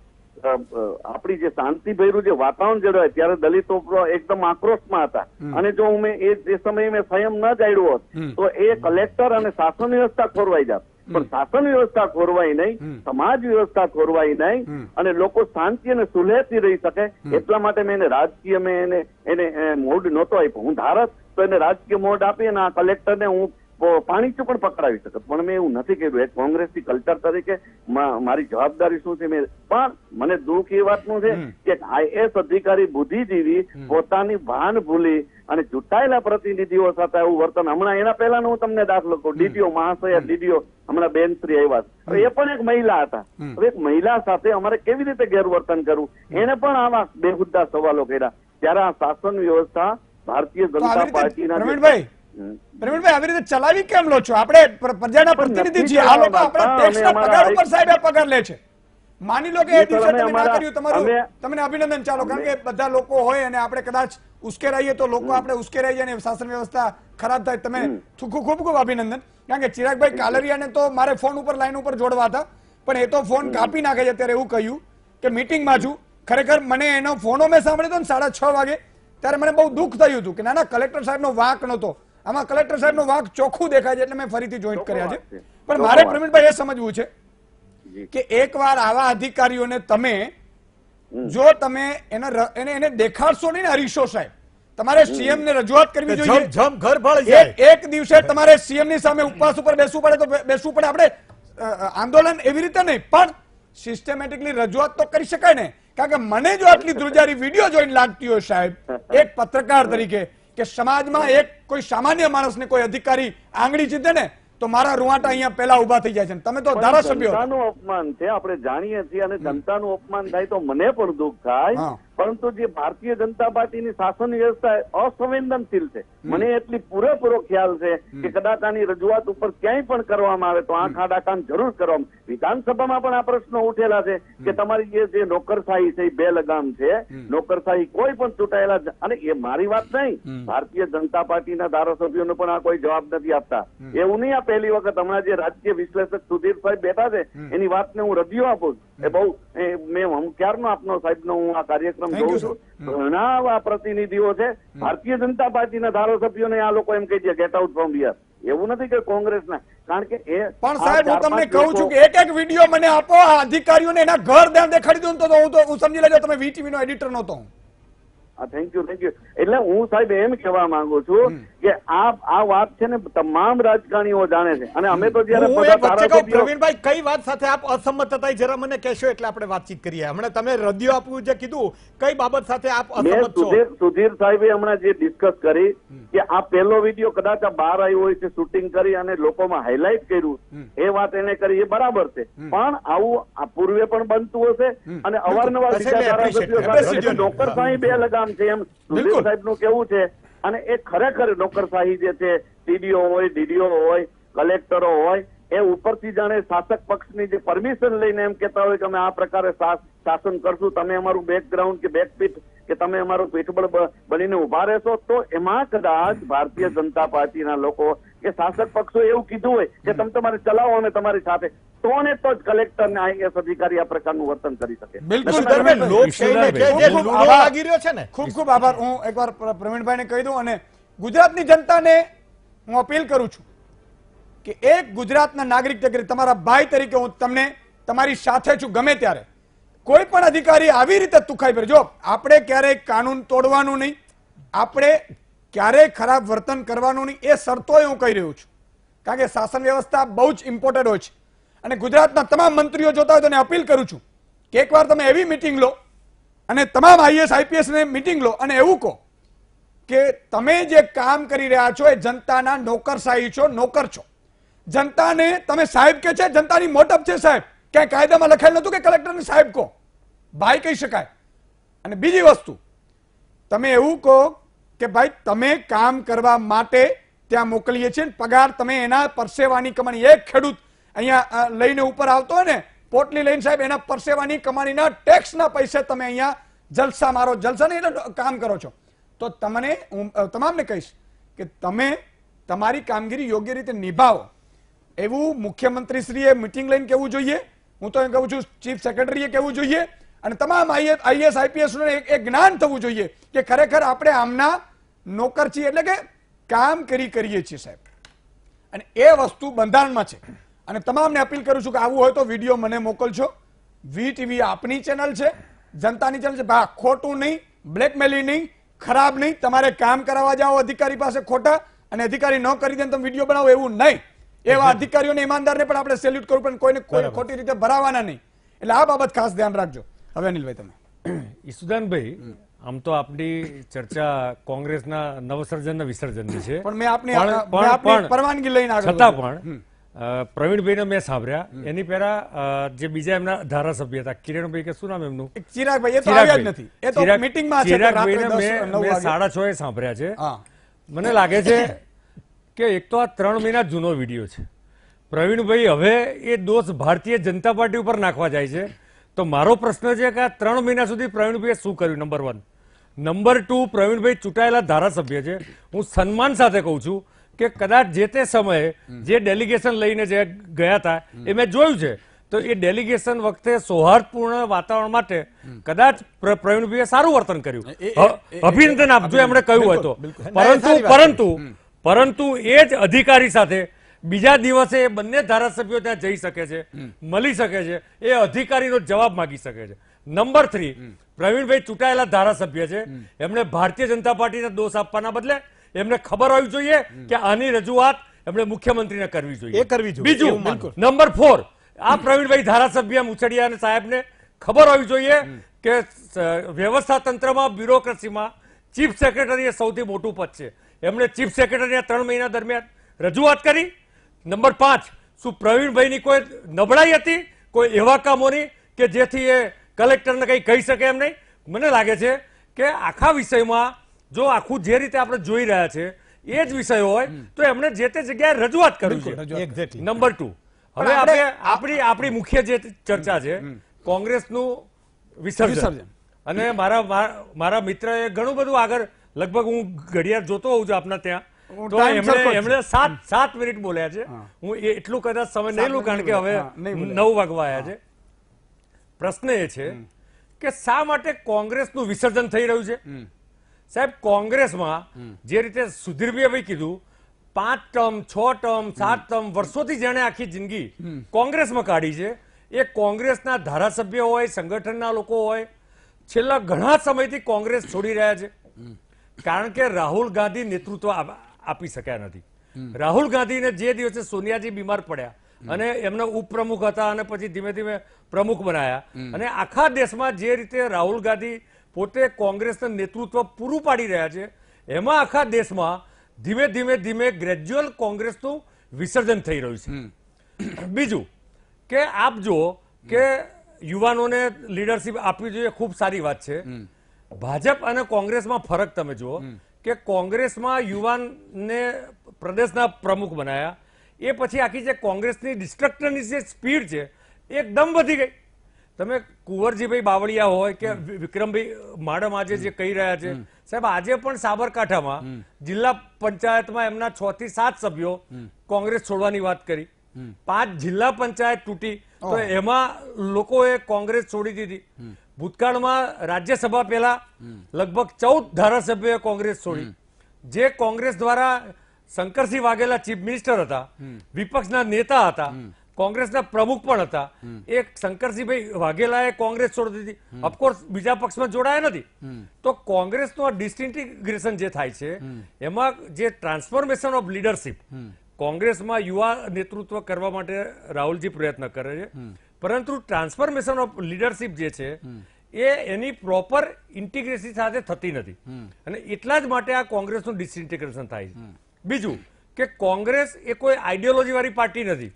[SPEAKER 2] આપણી જે શાંતિભર્યું જે વાતાવરણ જળવાય ત્યારે દલિતો એકદમ આક્રોશમાં હતા અને જો મેં એ જે સમયે મેં સંયમ ન જાળવ્યો હોત તો એ કલેક્ટર અને શાસન વ્યવસ્થા ખોરવાઈ જાત પણ શાસન વ્યવસ્થા ખોરવાય નહીં સમાજ વ્યવસ્થા ખોરવાય નહીં અને લોકો શાંતિ અને સુલેહથી રહી શકે એટલા માટે મેં એને રાજકીય મેં એને એને મોડ નહોતો આપ્યો હું ધારત તો એને રાજકીય મોડ આપી અને આ કલેક્ટરને હું પાણીથી પણ પકડાવી શકત પણ મેં એવું નથી કર્યું એક કોંગ્રેસની કલ્ચર તરીકે મારી જવાબદારી શું છે મેં પણ મને દુઃખ એ વાતનું છે કે આઈએસ અધિકારી બુદ્ધિજીવી પોતાની ભાન ભૂલી અને ચૂંટાયેલા પ્રતિનિધિઓ સાથે એવું વર્તન હમણાં એના પહેલાનો હું તમને દાખલો કહું ડીડીઓ મહાશય ડીડીઓ હમણાં બેનશ્રી આવ્યા હવે એ પણ એક મહિલા હતા હવે એક મહિલા સાથે અમારે કેવી રીતે ગેરવર્તન કરવું એને પણ આવા બેહુદ્દા સવાલો કર્યા ત્યારે આ શાસન વ્યવસ્થા ભારતીય જનતા પાર્ટીના
[SPEAKER 1] પ્રવીણભાઈ આવી રીતે ચલાવી કેમ લો છો આપણે
[SPEAKER 2] પ્રજાના પ્રતિનિધિ છીએ આ લોકો આપણા
[SPEAKER 1] ટેક્સના પગાર ઉપર સાહેબ પગાર લે છે માની લો કે એ દિવસે તમે ના કર્યું તમારું તમને અભિનંદન ચાલો કારણ કે બધા લોકો હોય અને આપણે કદાચ ઉશ્કેરાઈએ તો લોકો આપણે ઉશ્કેરાઈએ અને શાસન વ્યવસ્થા ખરાબ થાય તમે ખૂબ ખૂબ અભિનંદન કારણ કે ચિરાગભાઈ કાલરિયાને તો મારે ફોન ઉપર લાઈન ઉપર જોડવા હતા પણ એ તો ફોન કાપી નાખે છે ત્યારે એવું કહ્યું કે મિટિંગમાં છું ખરેખર મને એનો ફોનો મેં સાંભળ્યો હતો ને સાડા છ વાગે ત્યારે મને બહુ દુઃખ થયું હતું કે ના કલેક્ટર સાહેબનો વાંક નહોતો આમાં કલેક્ટર સાહેબનો વાંક ચોખ્ખું દેખાય છે એટલે મેં ફરીથી જોઈન્ટ કર્યા છે પણ મારે પ્રવીણભાઈ એ સમજવું છે કે એકવાર આવા અધિકારીઓને તમે જો તમે એને એને દેખાડશો નહીં ને હરીશો સાહેબ તમારે સીએમ ને રજૂઆત કરવી જોઈએ એક દિવસે તમારે સીએમ ની સામે ઉપવાસ ઉપર બેસવું પડે તો બેસવું પડે આપણે આંદોલન એવી રીતે નહીં પણ સિસ્ટમેટિકલી રજૂઆત તો કરી શકાય ને કારણ કે મને જો આટલી ધ્રુજારી વિડીયો જોઈને લાગતી હોય સાહેબ <laughs> એક પત્રકાર તરીકે કે સમાજમાં એક કોઈ સામાન્ય માણસને કોઈ અધિકારી આંગળી ચીંધે ને તો મારા રૂવાટા અહીંયા પહેલા ઉભા થઈ જાય છે તમે તો ધારાસભ્યો
[SPEAKER 2] જનતાનું અપમાન છે આપણે જાણીએ છીએ અને જનતાનું અપમાન થાય તો મને પણ દુઃખ થાય પરંતુ જે ભારતીય જનતા પાર્ટીની શાસન વ્યવસ્થા અસંવેદનશીલ છે મને એટલી પૂરેપૂરો ખ્યાલ છે કે કદાચ આની રજૂઆત ઉપર ક્યાંય પણ કરવામાં આવે તો આ ખાડા કામ જરૂર કરવામાં વિધાનસભામાં પણ આ પ્રશ્નો ઉઠેલા છે કે તમારી જે જે નોકરશાહી છે એ બે લગામ છે નોકરશાહી કોઈ પણ ચૂંટાયેલા અને એ મારી વાત નહીં ભારતીય જનતા પાર્ટીના ધારાસભ્યોને પણ આ કોઈ જવાબ નથી આપતા એવું નહીં પહેલી વખત હમણાં જે રાજકીય વિશ્લેષક સુધીરભાઈ બેઠા છે એની વાતને હું રદિયો આપું એ બહુ મેં ક્યારનો આપનો સાહેબનો હું આ કાર્યક્રમ જોઉં છું ઘણા પ્રતિનિધિઓ છે ભારતીય જનતા પાર્ટીના ધારાસભ્યોને આ લોકો એમ કહી દે ગેટ આઉટ ફ્રોમ બિહાર એવું નથી કે કોંગ્રેસના કારણ કે એ પણ સાહેબ હું તમને કહું છું
[SPEAKER 1] કે એક એક વિડીયો મને આપો આ અધિકારીઓને એના ઘર ધ્યાન દેખાડી દઉં તો હું તો હું સમજી લેજો તમે વીટીવી નો
[SPEAKER 2] એડિટર નહોતો થેન્ક યુ થેન્ક યુ એટલે હું સાહેબ એમ કહેવા માંગુ છું કે આ આ વાત છે ને તમામ રાજકારણીઓ જાણે છે અને અમે તો જયારે પ્રવીણભાઈ
[SPEAKER 7] કઈ વાત સાથે આપ અસંમત હતા જરા મને કહેશો એટલે આપણે વાતચીત કરીએ હમણાં તમે રદિયો આપવું જે કીધું કઈ બાબત સાથે આપ સુધીર
[SPEAKER 2] સાહેબે હમણાં જે ડિસ્કસ કરી કે આ પહેલો વિડીયો કદાચ આ બહાર આવ્યો હોય છે શૂટિંગ કરી અને લોકોમાં હાઇલાઇટ કર્યું એ વાત એને કરી એ બરાબર છે પણ આવું પૂર્વે પણ બનતું હશે અને અવારનવાર બીજા ધારાસભ્યો બે લગામ છે એમ સુધીર નું કેવું છે અને એ ખરેખર નોકરશાહી જે છે ટીડીઓ હોય ડીડીઓ હોય કલેક્ટરો હોય એ ઉપરથી જાણે શાસક પક્ષની જે પરમિશન લઈને એમ કહેતા હોય કે અમે આ પ્રકારે શાસન કરશું તમે અમારું બેકગ્રાઉન્ડ કે બેકપીઠ કે તમે અમારું પીઠબળ બનીને ઉભા રહેશો તો એમાં કદાચ ભારતીય જનતા પાર્ટીના લોકો કે શાસક પક્ષો એવું કીધું હોય કે તમે તમારે ચલાવો અને તમારી સાથે તો ને તો જ કલેક્ટર ને આઈએસ અધિકારી આ પ્રકારનું વર્તન કરી શકે બિલકુલ લાગી
[SPEAKER 1] રહ્યો છે ને ખૂબ ખૂબ આભાર હું એકવાર પ્રવીણભાઈને કહી દઉં અને ગુજરાતની જનતાને હું અપીલ કરું છું કે એક ગુજરાતના નાગરિક તરીકે તમારા ભાઈ તરીકે હું તમને તમારી સાથે છું ગમે ત્યારે કોઈ પણ અધિકારી આવી રીતે તુખાઈ પડે જો આપણે ક્યારેય કાનૂન તોડવાનું નહીં આપણે ક્યારેય ખરાબ વર્તન કરવાનું નહીં એ શરતોય હું કહી રહ્યો છું કારણ કે શાસન વ્યવસ્થા બહુ જ ઇમ્પોર્ટન્ટ હોય છે અને ગુજરાતના તમામ મંત્રીઓ જોતા હોય તેને અપીલ કરું છું કે એકવાર તમે એવી મિટિંગ લો અને તમામ આઈએસ આઈપીએસને મિટિંગ લો અને એવું કહો કે તમે જે કામ કરી રહ્યા છો એ જનતાના નોકરશાહી છો નોકર છો જનતાને તમે સાહેબ કે છે જનતાની મોટપ છે સાહેબ ક્યાંય કાયદામાં લખેલ નહોતું કે કલેક્ટરને સાહેબ કહો ભાઈ કહી શકાય અને બીજી વસ્તુ તમે એવું કહો કે ભાઈ તમે કામ કરવા માટે ત્યાં મોકલીએ છીએ પગાર તમે એના પરસેવાની કમાણી એક ખેડૂત અહીંયા લઈને ઉપર આવતો હોય ને પોટલી લઈને સાહેબ એના પરસેવાની કમાણીના ટેક્સના પૈસે તમે અહીંયા જલસા મારો જલસા નહીં કામ કરો છો તો તમને હું તમામને કહીશ કે તમે તમારી કામગીરી યોગ્ય રીતે નિભાવો એવું મુખ્યમંત્રીશ્રીએ મિટિંગ લઈને કહેવું જોઈએ હું તો એમ કહું છું ચીફ સેક્રેટરીએ કહેવું જોઈએ અને તમામ આઈએસ આઈપીએસનું એ જ્ઞાન થવું જોઈએ કે ખરેખર આપણે આમના નોકર છીએ એટલે કે કામ કરી કરીએ છીએ સાહેબ અને એ વસ્તુ બંધારણમાં છે અને તમામને અપીલ કરું છું કે આવું હોય તો વિડીયો મને મોકલશો વી ટીવી આપની ચેનલ છે જનતાની ચેનલ છે ભા ખોટું નહીં બ્લેકમેલી નહીં ખરાબ નહીં તમારે કામ કરાવવા જાઓ અધિકારી પાસે ખોટા અને અધિકારી ન કરી દે તમે વિડીયો બનાવો એવું નહીં એવા અધિકારીઓને ઈમાનદારને પણ આપણે સેલ્યુટ કરવું પણ કોઈને કોઈ ખોટી રીતે ભરાવાના નહીં એટલે આ બાબત ખાસ ધ્યાન રાખજો હવે અનિલભાઈ તમે
[SPEAKER 6] <clears throat> ઈસુદાનભાઈ આમ તો આપણી ચર્ચા કોંગ્રેસના નવસર્જન વિસર્જનની છે પણ મેં આપની પરવાનગી લઈને છતાં પણ પ્રવીણભાઈને મેં સાંભળ્યા એની પહેલા જે બીજા એમના ધારાસભ્ય હતા કિરણભાઈ કે શું નામ એમનું ચિરાગભાઈ એ નથી એ મેં સાડા છ એ સાંભળ્યા છે મને લાગે છે કે એક તો આ ત્રણ મહિના જૂનો વિડીયો છે પ્રવીણભાઈ હવે એ દોષ ભારતીય જનતા પાર્ટી ઉપર નાખવા જાય છે તો મારો પ્રશ્ન છે કે આ ત્રણ મહિના સુધી પ્રવીણભાઈએ શું કર્યું number one number two Pravinbhai ચૂંટાયેલા ધારાસભ્ય છે હું સન્માન સાથે કહું છું કે કદાચ જે તે સમયે જે ડેલિગેશન લઈને જે ગયા હતા એ મેં જોયું છે તો એ ડેલિગેશન વખતે સૌહાર્દપૂર્ણ વાતાવરણ માટે કદાચ પ્રવીણભાઈએ સારું વર્તન કર્યું અભિનંદન આપજો એમણે કહ્યું હતું પરંતુ પરંતુ પરંતુ એ જ અધિકારી સાથે બીજા દિવસે એ બંને ધારાસભ્યો ત્યાં જઈ શકે છે મળી શકે છે એ અધિકારીનો જવાબ માગી શકે છે નંબર થ્રી પ્રવીણભાઈ ચૂંટાયેલા ધારાસભ્ય છે એમણે ભારતીય જનતા પાર્ટીને દોષ આપવાના બદલે એમને ખબર હોવી જોઈએ કે આની રજૂઆત એમણે મુખ્યમંત્રીને કરવી જોઈએ એ કરવી જોઈએ બીજું નંબર ફોર આ પ્રવીણભાઈ ધારાસભ્ય મુછડિયા સાહેબને ખબર હોવી જોઈએ કે વ્યવસ્થા તંત્રમાં બ્યુરોક્રસીમાં ચીફ સેક્રેટરી એ સૌથી મોટું પદ છે એમણે ચીફ સેક્રેટરીએ ત્રણ મહિના દરમિયાન રજૂઆત કરી નંબર પાંચ શું પ્રવીણભાઈની કોઈ નબળાઈ હતી કોઈ એવા કામોની કે જેથી એ કલેક્ટરને કંઈ કહી શકે એમ નહીં મને લાગે છે કે આખા વિષયમાં જો આખું જે રીતે આપણે જોઈ રહ્યા છે એ જ વિષય હોય તો એમણે જે તે જગ્યાએ રજૂઆત કરવી છે નંબર ટુ હવે આપણે આપણી આપણી મુખ્ય જે ચર્ચા છે કોંગ્રેસનું વિસર્જન અને મારા મારા મિત્રએ ઘણું બધું આગળ લગભગ હું ઘડિયાળ જોતો હોઉં છું આપના ત્યાં તો કીધું પાંચ ટર્મ છ ટર્મ સાત ટર્મ વર્ષોથી જેને આખી જિંદગી કોંગ્રેસમાં કાઢી છે એ કોંગ્રેસના ધારાસભ્ય હોય સંગઠનના લોકો હોય છેલ્લા ઘણા સમયથી કોંગ્રેસ છોડી રહ્યા છે કારણ કે રાહુલ ગાંધી નેતૃત્વ આપી શક્યા નથી રાહુલ ગાંધીને જે દિવસે સોનિયાજી બીમાર પડ્યા અને એમના ઉપપ્રમુખ હતા અને પછી ધીમે ધીમે પ્રમુખ બનાયા અને આખા દેશમાં જે રીતે રાહુલ ગાંધી પોતે કોંગ્રેસના નેતૃત્વ પૂરું પાડી રહ્યા છે એમાં આખા દેશમાં ધીમે ધીમે ધીમે ગ્રેજ્યુઅલ કોંગ્રેસનું વિસર્જન થઈ રહ્યું છે બીજું કે આપ જુઓ કે યુવાનોને લીડરશીપ આપવી જોઈએ ખૂબ સારી વાત છે ભાજપ અને કોંગ્રેસમાં ફરક તમે જુઓ કે કોંગ્રેસમાં યુવાનને પ્રદેશના પ્રમુખ બનાયા એ પછી આખી જે કોંગ્રેસની ડિસ્ટ્રક્ટરની જે સ્પીડ છે એકદમ વધી ગઈ તમે કુંવરજીભાઈ બાવળિયા હોય કે વિક્રમભાઈ માડમ આજે જે કહી રહ્યા છે સાહેબ આજે પણ સાબરકાંઠામાં જિલ્લા પંચાયતમાં એમના છ થી સાત સભ્યો કોંગ્રેસ છોડવાની વાત કરી પાંચ જિલ્લા પંચાયત તૂટી તો એમાં લોકોએ કોંગ્રેસ છોડી દીધી ભૂતકાળમાં રાજ્યસભા પહેલા લગભગ ચૌદ ધારાસભ્યોએ કોંગ્રેસ છોડી જે કોંગ્રેસ દ્વારા શંકરસિંહ વાઘેલા ચીફ મિનિસ્ટર હતા વિપક્ષના નેતા હતા કોંગ્રેસના પ્રમુખ પણ હતા એ શંકરસિંહભાઈ વાઘેલાએ કોંગ્રેસ છોડી દીધી અફકોર્સ બીજા પક્ષમાં જોડાયા નથી તો કોંગ્રેસનું આ ડિસ્ટિન્ટિગ્રેશન જે થાય છે એમાં જે ટ્રાન્સફોર્મેશન ઓફ લીડરશીપ કોંગ્રેસમાં યુવા નેતૃત્વ કરવા માટે રાહુલજી પ્રયત્ન કરે છે પરંતુ ટ્રાન્સફોર્મેશન ઓફ લીડરશીપ જે છે એ એની પ્રોપર ઇન્ટિગ્રેસી સાથે થતી નથી અને એટલા જ માટે આ કોંગ્રેસનું ડિસઇન્ટિગ્રેશન થાય છે બીજું કે કોંગ્રેસ એ કોઈ આઈડિયોલોજી વાળી પાર્ટી નથી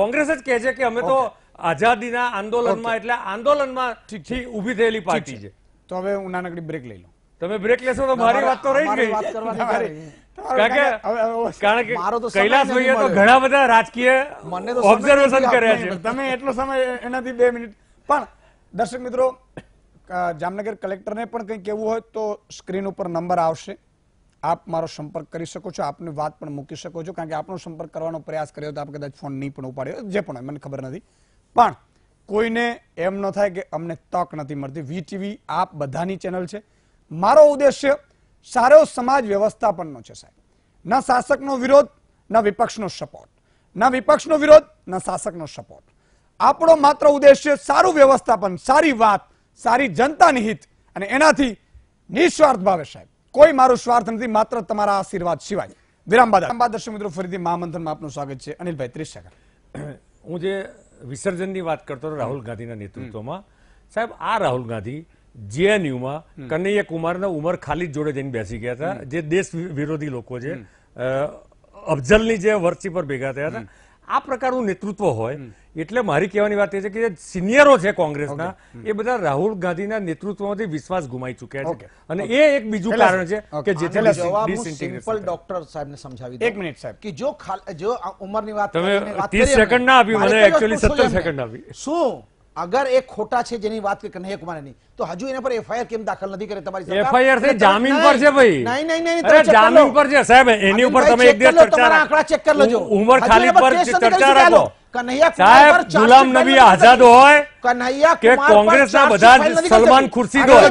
[SPEAKER 6] કોંગ્રેસ જ કહે છે કે અમે તો આઝાદીના આંદોલનમાં એટલે આંદોલનમાં થી ઉભી થયેલી પાર્ટી છે તો હવે હું નાનકડી બ્રેક લઈ લો તમે બ્રેક લેશો તો મારી વાત તો રહી જ ગઈ દર્શક
[SPEAKER 1] મિત્રો જામનગર કલેક્ટરને પણ કંઈ કહેવું હોય તો સ્ક્રીન ઉપર નંબર આવશે આપ મારો સંપર્ક કરી શકો છો આપની વાત પણ મૂકી શકો છો કારણ કે આપનો સંપર્ક કરવાનો પ્રયાસ કર્યો તો આપ કદાચ ફોન નહીં પણ ઉપાડ્યો જે પણ મને ખબર નથી પણ કોઈને એમ ન થાય કે અમને તક નથી મળતી વીટીવી આપ બધાની ચેનલ છે મારો ઉદ્દેશ્ય સારો સમાજ વ્યવસ્થાપનનો છે સાહેબ ન શાસકનો વિરોધ ન વિપક્ષનો સપોર્ટ ન વિપક્ષનો વિરોધ ન શાસકનો સપોર્ટ આપણો માત્ર ઉદ્દેશ્ય સારું વ્યવસ્થાપન સારી વાત સારી જનતા નિહિત અને એનાથી નિસ્વાર્થ ભાવે સાહેબ કોઈ મારું સ્વાર્થ નથી માત્ર તમારા આશીર્વાદ સિવાય વિરામ બાદ બાદ દર્શક મિત્રો ફરીથી મહામંથનમાં આપનું સ્વાગત છે અનિલભાઈ ત્રીસ સેકન્ડ
[SPEAKER 6] હું જે વિસર્જનની વાત કરતો હતો રાહુલ ગાંધીના નેતૃત્વમાં સાહેબ આ રાહુલ ગાંધી જેએનયુમાં કનૈયા કુમારના ઉમર ખાલી જોડે જઈને બેસી ગયા હતા જે દેશ વિરોધી લોકો છે અફઝલની જે વર્ચી પર ભેગા થયા હતા આ પ્રકારનું નેતૃત્વ હોય એટલે મારી કહેવાની વાત એ છે કે સિનિયરો છે કોંગ્રેસના એ બધા રાહુલ ગાંધીના નેતૃત્વમાંથી વિશ્વાસ ગુમાઈ ચુક્યા છે અને એ એક બીજું કારણ છે કે જેથી સિમ્પલ
[SPEAKER 5] ડોક્ટર સાહેબને સમજાવી એક મિનિટ સાહેબ કે જો જો ઉંમરની વાત તમે 30 સેકન્ડ ના આપી મને એક્ચ્યુઅલી 70 સેકન્ડ આપી શું અગર એ ખોટા છે જેની વાત કરી કન્હૈયાકુમારે નહીં તો હજુ એના પર એફઆઈઆર કેમ દાખલ નથી કરે તમારી એફઆઈઆર છે જામીન પર છે ભાઈ નહીં નહીં નહીં જામીન પર છે સાહેબ એની ઉપર તમે એક દિવસ ચર્ચા આંકડા ચેક કરી લેજો ઉમર ખાલી પર ચર્ચા રાખો સલમાન ખુરશીદ હોય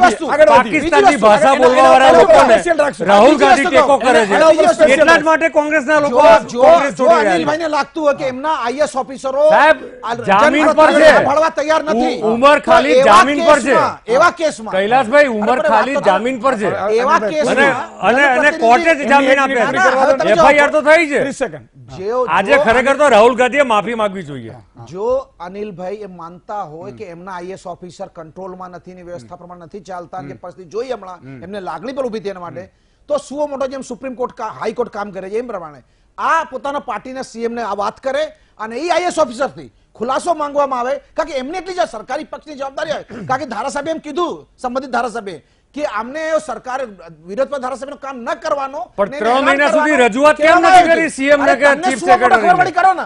[SPEAKER 5] પાકિસ્તાનની ભાષા બોલવાવાળા લોકોને રાહુલ ગાંધી ટેકો કરે છે એટલા જ માટે
[SPEAKER 1] કોંગ્રેસ
[SPEAKER 6] છોડી રહ્યા
[SPEAKER 5] લાગતું હોય કે એમના આઈએસ ઓફિસરો જામીન પર છે ઉમર ખાલી જામીન પર છે એવા કેસમાં
[SPEAKER 6] કૈલાશભાઈ ઉમર ખાલી જામીન પર છે એવા કેસમાં અને અને કોર્ટે જ જામીન આપ્યા એફઆઈઆર તો થઈ છે આજે ખરેખર તો રાહુલ ગાંધીએ માફી માંગી આપવી જોઈએ
[SPEAKER 5] જો અનિલભાઈ એ માનતા હોય કે એમના આઈએસ ઓફિસર કંટ્રોલમાં નથી ની વ્યવસ્થા પ્રમાણે નથી ચાલતા કે પરિસ્થિતિ જોઈ હમણાં એમને લાગણી પર ઉભી તેના માટે તો સુઓ મોટો જેમ સુપ્રીમ કોર્ટ હાઈકોર્ટ કામ કરે છે એમ પ્રમાણે આ પોતાના પાર્ટીના સીએમને આ વાત કરે અને એ આઈએસ ઓફિસરથી ખુલાસો માંગવામાં આવે કારણ કે એમને એટલી જ સરકારી પક્ષની જવાબદારી હોય કારણ કે ધારાસભ્ય એમ કીધું સંબંધિત ધારાસભ્ય કે આમને સરકાર વિરોધ પર ધારાસભ્યનું કામ ન કરવાનો પણ ત્રણ મહિના સુધી રજૂઆત કેમ નથી કરી સીએમ ને ચીફ સેક્રેટરી કરો ને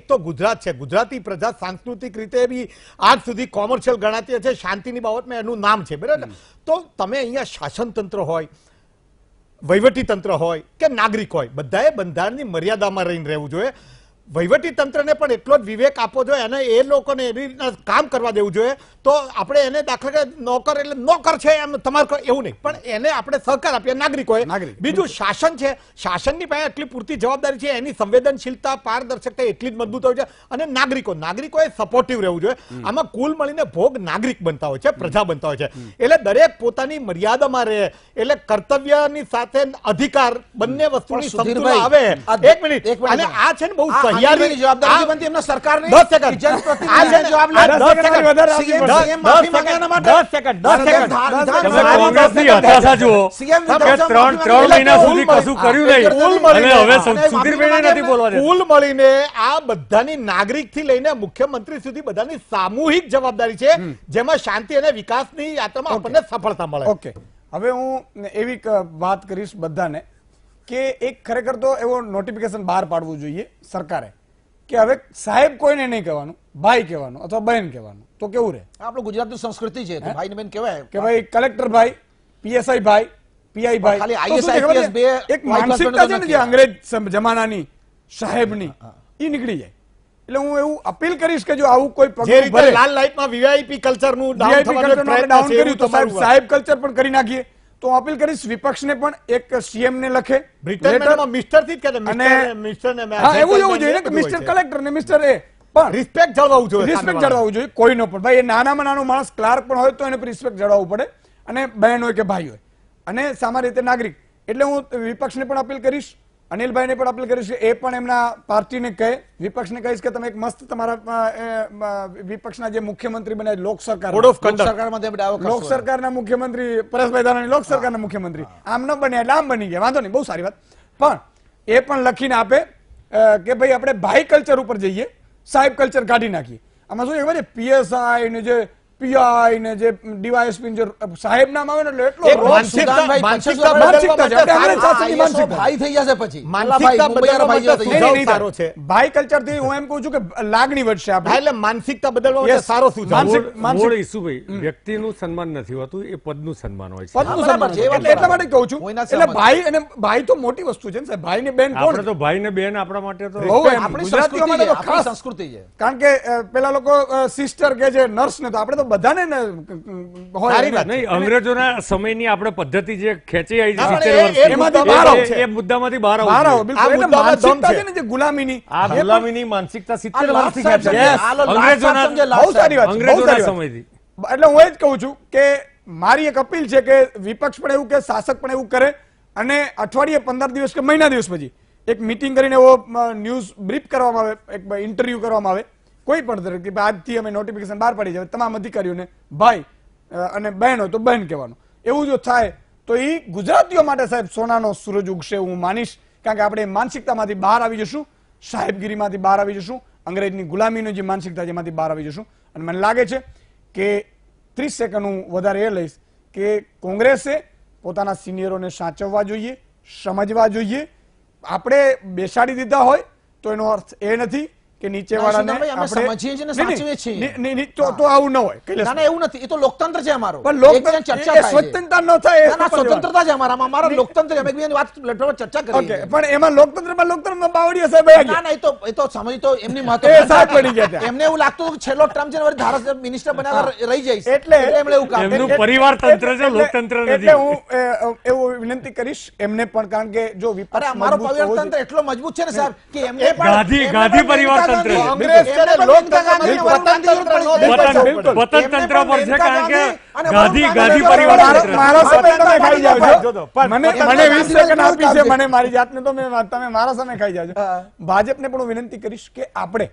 [SPEAKER 7] એક તો ગુજરાત છે ગુજરાતી પ્રજા સાંસ્કૃતિક રીતે બી આજ સુધી કોમર્શિયલ ગણાતી છે શાંતિની બાબતમાં એનું નામ છે બરાબર તો તમે અહીંયા શાસનતંત્ર હોય વહીવટીતંત્ર હોય કે નાગરિક હોય બધાએ બંધારણની મર્યાદામાં રહીને રહેવું જોઈએ વહીવટી તંત્રને પણ એટલો જ વિવેક આપવો જોઈએ અને એ લોકોને એવી રીતના કામ કરવા દેવું જોઈએ તો આપણે એને દાખલા કે નોકર એટલે નોકર છે એમ તમારે એવું નહીં પણ એને આપણે સહકાર આપીએ નાગરિકોએ બીજું શાસન છે શાસનની પાસે એટલી પૂરતી જવાબદારી છે એની સંવેદનશીલતા પારદર્શકતા એટલી જ મજબૂત હોય છે અને નાગરિકો નાગરિકોએ સપોર્ટિવ રહેવું જોઈએ આમાં કુલ મળીને ભોગ નાગરિક બનતા હોય છે પ્રજા બનતા હોય છે એટલે દરેક પોતાની મર્યાદામાં રહે એટલે કર્તવ્યની સાથે અધિકાર બંને વસ્તુની સંતુલન આવે એક મિનિટ અને આ છે ને બહુ આ બધાની નાગરિક થી લઈને મુખ્યમંત્રી સુધી બધાની સામૂહિક જવાબદારી છે જેમાં શાંતિ અને વિકાસની યાત્રામાં આપણને સફળતા મળે ઓકે
[SPEAKER 1] હવે હું એવી વાત કરીશ બધાને કે એક ખરેખર તો એવો નોટિફિકેશન બહાર પાડવું જોઈએ સરકારે કે હવે સાહેબ કોઈને નહીં કહેવાનું ભાઈ કહેવાનું અથવા બહેન કહેવાનું તો કેવું રહે આપણું ગુજરાતની સંસ્કૃતિ છે ભાઈ ને બહેન કહેવાય કે ભાઈ કલેક્ટર ભાઈ પીએસઆઈ ભાઈ પીઆઈ ભાઈ એક માનસિકતા છે ને અંગ્રેજ જમાનાની સાહેબની એ નીકળી જાય એટલે હું એવું અપીલ કરીશ કે જો આવું કોઈ લાલ
[SPEAKER 7] લાઈટમાં વીઆઈપી કલ્ચરનું ડાઉન કર્યું તો સાહેબ
[SPEAKER 1] કલ્ચર પણ કરી નાખીએ તો અપીલ કરીશ વિપક્ષને પણ એક સીએમ ને લખે બ્રિટન મિસ્ટર થી
[SPEAKER 7] મિસ્ટર એવું એવું જોઈએ મિસ્ટર
[SPEAKER 1] કલેક્ટર ને મિસ્ટર એ પણ રિસ્પેક્ટ જળવાવું જોઈએ રિસ્પેક્ટ જળવાવું જોઈએ કોઈનો પણ ભાઈ એ નાનામાં નાનો માણસ ક્લાર્ક પણ હોય તો એને રિસ્પેક્ટ જળવવું પડે અને બહેન હોય કે ભાઈ હોય અને સામાન્ય રીતે નાગરિક એટલે હું વિપક્ષને પણ અપીલ કરીશ અનિલભાઈને પણ અપીલ કરીશ એ પણ એમના પાર્ટીને કહે વિપક્ષને કહીશ કે તમે એક મસ્ત તમારા વિપક્ષના જે મુખ્યમંત્રી બને લોક સરકાર લોક સરકારના મુખ્યમંત્રી પરેશભાઈ ધારાણી લોક સરકારના મુખ્યમંત્રી આમ ન બન્યા એટલે આમ બની ગયા વાંધો નહીં બહુ સારી વાત પણ એ પણ લખીને આપે કે ભાઈ આપણે ભાઈ કલ્ચર ઉપર જઈએ સાહેબ કલ્ચર કાઢી નાખીએ આમાં શું ખબર છે પીએસઆઈ ને જે પીઆઈ ને જે ડીવાયએસપી જે સાહેબ નામ આવે ને એટલે એટલો માનસિકતા માનસિકતા છે માનસિકતા ભાઈ
[SPEAKER 5] થઈ જશે પછી માનસિકતા બદલવાનો
[SPEAKER 1] ભાઈ સારો છે ભાઈ કલ્ચર થી હું એમ કહું છું કે લાગણી વધશે આપણે એટલે માનસિકતા બદલવા માટે સારો સુઝાવ મૂળ
[SPEAKER 6] ઇસુ વ્યક્તિનું સન્માન નથી હોતું એ પદનું સન્માન હોય છે પદનું સન્માન છે એટલા
[SPEAKER 1] માટે કહું છું એટલે ભાઈ
[SPEAKER 6] અને ભાઈ તો મોટી વસ્તુ છે ને સાહેબ ભાઈ ને બેન કોણ તો ભાઈ ને બેન આપણા માટે તો આપણી સંસ્કૃતિ માટે તો ખાસ સંસ્કૃતિ છે
[SPEAKER 1] કારણ કે પેલા લોકો સિસ્ટર કે જે નર્સ ને તો આપણે તો બધાને નહીં
[SPEAKER 6] અંગ્રેજોના સમયની આપણે પદ્ધતિ જે ખેંચી આવી છે એ મુદ્દામાંથી બહાર આવો ગુલામીની ગુલામીની માનસિકતા સમયથી એટલે હું એ
[SPEAKER 1] જ કહું છું કે મારી એક અપીલ છે કે વિપક્ષ પણ એવું કે શાસક પણ એવું કરે અને અઠવાડિયે પંદર દિવસ કે મહિના દિવસ પછી એક મિટિંગ કરીને એવો ન્યૂઝ બ્રીફ કરવામાં આવે એક ઇન્ટરવ્યુ કરવામાં આવે કોઈ પણ તરીકે આજથી અમે નોટિફિકેશન બહાર પાડી જાય તમામ અધિકારીઓને ભાઈ અને બહેનો તો બહેન કહેવાનું એવું જો થાય તો એ ગુજરાતીઓ માટે સાહેબ સોનાનો સૂરજ ઉગશે હું માનીશ કારણ કે આપણે માનસિકતામાંથી બહાર આવી જશું સાહેબગીરીમાંથી બહાર આવી જશું અંગ્રેજની ગુલામીનો જે માનસિકતા છે એમાંથી બહાર આવી જશું અને મને લાગે છે કે ત્રીસ સેકન્ડ હું વધારે એ લઈશ કે કોંગ્રેસે પોતાના સિનિયરોને સાચવવા જોઈએ સમજવા જોઈએ આપણે બેસાડી દીધા હોય તો એનો અર્થ એ નથી કે નીચે વાળાને આપણે સમજીએ છીએ ને સાચવીએ છીએ નહીં
[SPEAKER 5] તો તો આવું ન હોય કૈલાસ ના એવું નથી એ તો લોકતંત્ર છે અમારો પણ લોકતંત્ર ચર્ચા થાય સ્વતંત્રતા ન થાય ના સ્વતંત્રતા છે અમારા અમારા લોકતંત્ર અમે એકબીજાની વાત પ્લેટફોર્મ ચર્ચા કરી ઓકે પણ એમાં લોકતંત્રમાં લોકતંત્રમાં બાવળીઓ સાહેબ આવી ના ના એ તો એ તો સમજી તો એમની મહત્વ એ સાહેબ પડી ગયા એમને એવું લાગતું કે છેલ્લો ટર્મ છે ને ધારા મિનિસ્ટર બન્યા રહી જઈશ એટલે એમણે એવું કામ એમનું પરિવાર તંત્ર છે લોકતંત્ર નથી એટલે
[SPEAKER 1] હું એવું વિનંતી કરીશ એમને પણ કારણ કે જો વિપક્ષ મારો પરિવાર તંત્ર એટલો મજબૂત છે ને સાહેબ કે એમને પણ ગાંધી ગાંધી પરિવાર
[SPEAKER 5] લોકતંત્ર
[SPEAKER 7] વતન
[SPEAKER 6] તંત્ર પર છે કારણ કે ગાંધી ગાંધી પરિવાર મને મને 20 સેકન્ડ આપી છે મને મારી
[SPEAKER 1] જાતને તો તમે મારા સામે ખાઈ જાજો ભાજપને પણ વિનંતી કરીશ કે આપણે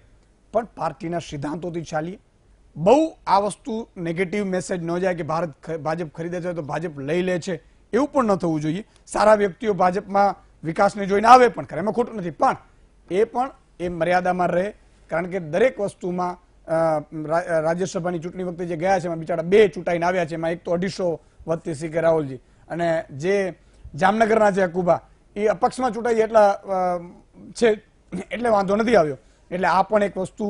[SPEAKER 1] પણ પાર્ટીના સિદ્ધાંતોથી ચાલીએ બહુ આ વસ્તુ નેગેટિવ મેસેજ ન જાય કે ભારત ભાજપ ખરીદે છે તો ભાજપ લઈ લે છે એવું પણ ન થવું જોઈએ સારા વ્યક્તિઓ ભાજપમાં વિકાસને જોઈને આવે પણ ખરે એમાં ખોટું નથી પણ એ પણ એ મર્યાદામાં રહે કારણ કે દરેક વસ્તુમાં રાજ્યસભાની ચૂંટણી વખતે જે ગયા છે એમાં બિચારા બે ચૂંટાઈને આવ્યા છે એમાં એક તો અઢીસો વત્તી સી કે રાહુલજી અને જે જામનગરના છે અકુબા એ અપક્ષમાં ચૂંટાઈ એટલા છે એટલે વાંધો નથી આવ્યો એટલે આ પણ એક વસ્તુ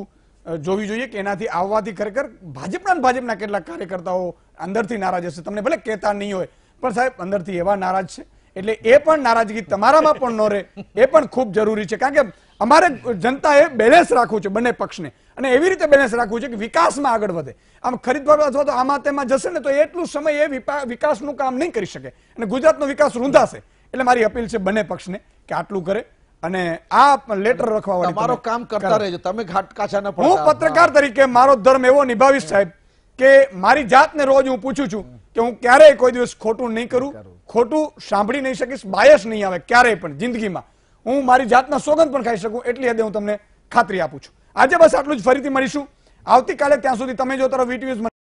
[SPEAKER 1] જોવી જોઈએ કે એનાથી આવવાથી ખરેખર ભાજપના ભાજપના કેટલાક કાર્યકર્તાઓ અંદરથી નારાજ હશે તમને ભલે કહેતા નહીં હોય પણ સાહેબ અંદરથી એવા નારાજ છે એટલે એ પણ નારાજગી તમારામાં પણ ન રહે એ પણ ખૂબ જરૂરી છે કારણ કે અમારે જનતાએ બેલેન્સ રાખવું છે બંને પક્ષને અને એવી રીતે બેલેન્સ રાખવું છે કે વિકાસમાં આગળ વધે આમ ખરીદ અથવા તો આમાં તેમાં જશે ને તો એટલું સમય એ વિકાસનું કામ નહીં કરી શકે અને ગુજરાતનો વિકાસ રૂંધાશે એટલે મારી અપીલ છે બંને પક્ષને કે આટલું કરે અને આ લેટર રખવા મારો કામ કરતા
[SPEAKER 5] રહેજો તમે ઘાટ કાચા હું
[SPEAKER 1] પત્રકાર તરીકે મારો ધર્મ એવો નિભાવીશ સાહેબ કે મારી જાતને રોજ હું પૂછું છું કે હું ક્યારેય કોઈ દિવસ ખોટું નહીં કરું ખોટું સાંભળી નહીં શકીશ બાયસ નહીં આવે ક્યારેય પણ જિંદગીમાં હું મારી જાતના સોગંદ પણ ખાઈ શકું એટલી હદે હું તમને ખાતરી આપું છું આજે બસ આટલું જ ફરીથી મળીશું આવતીકાલે ત્યાં સુધી તમે જોતા રહો વીટીવ્યુઝ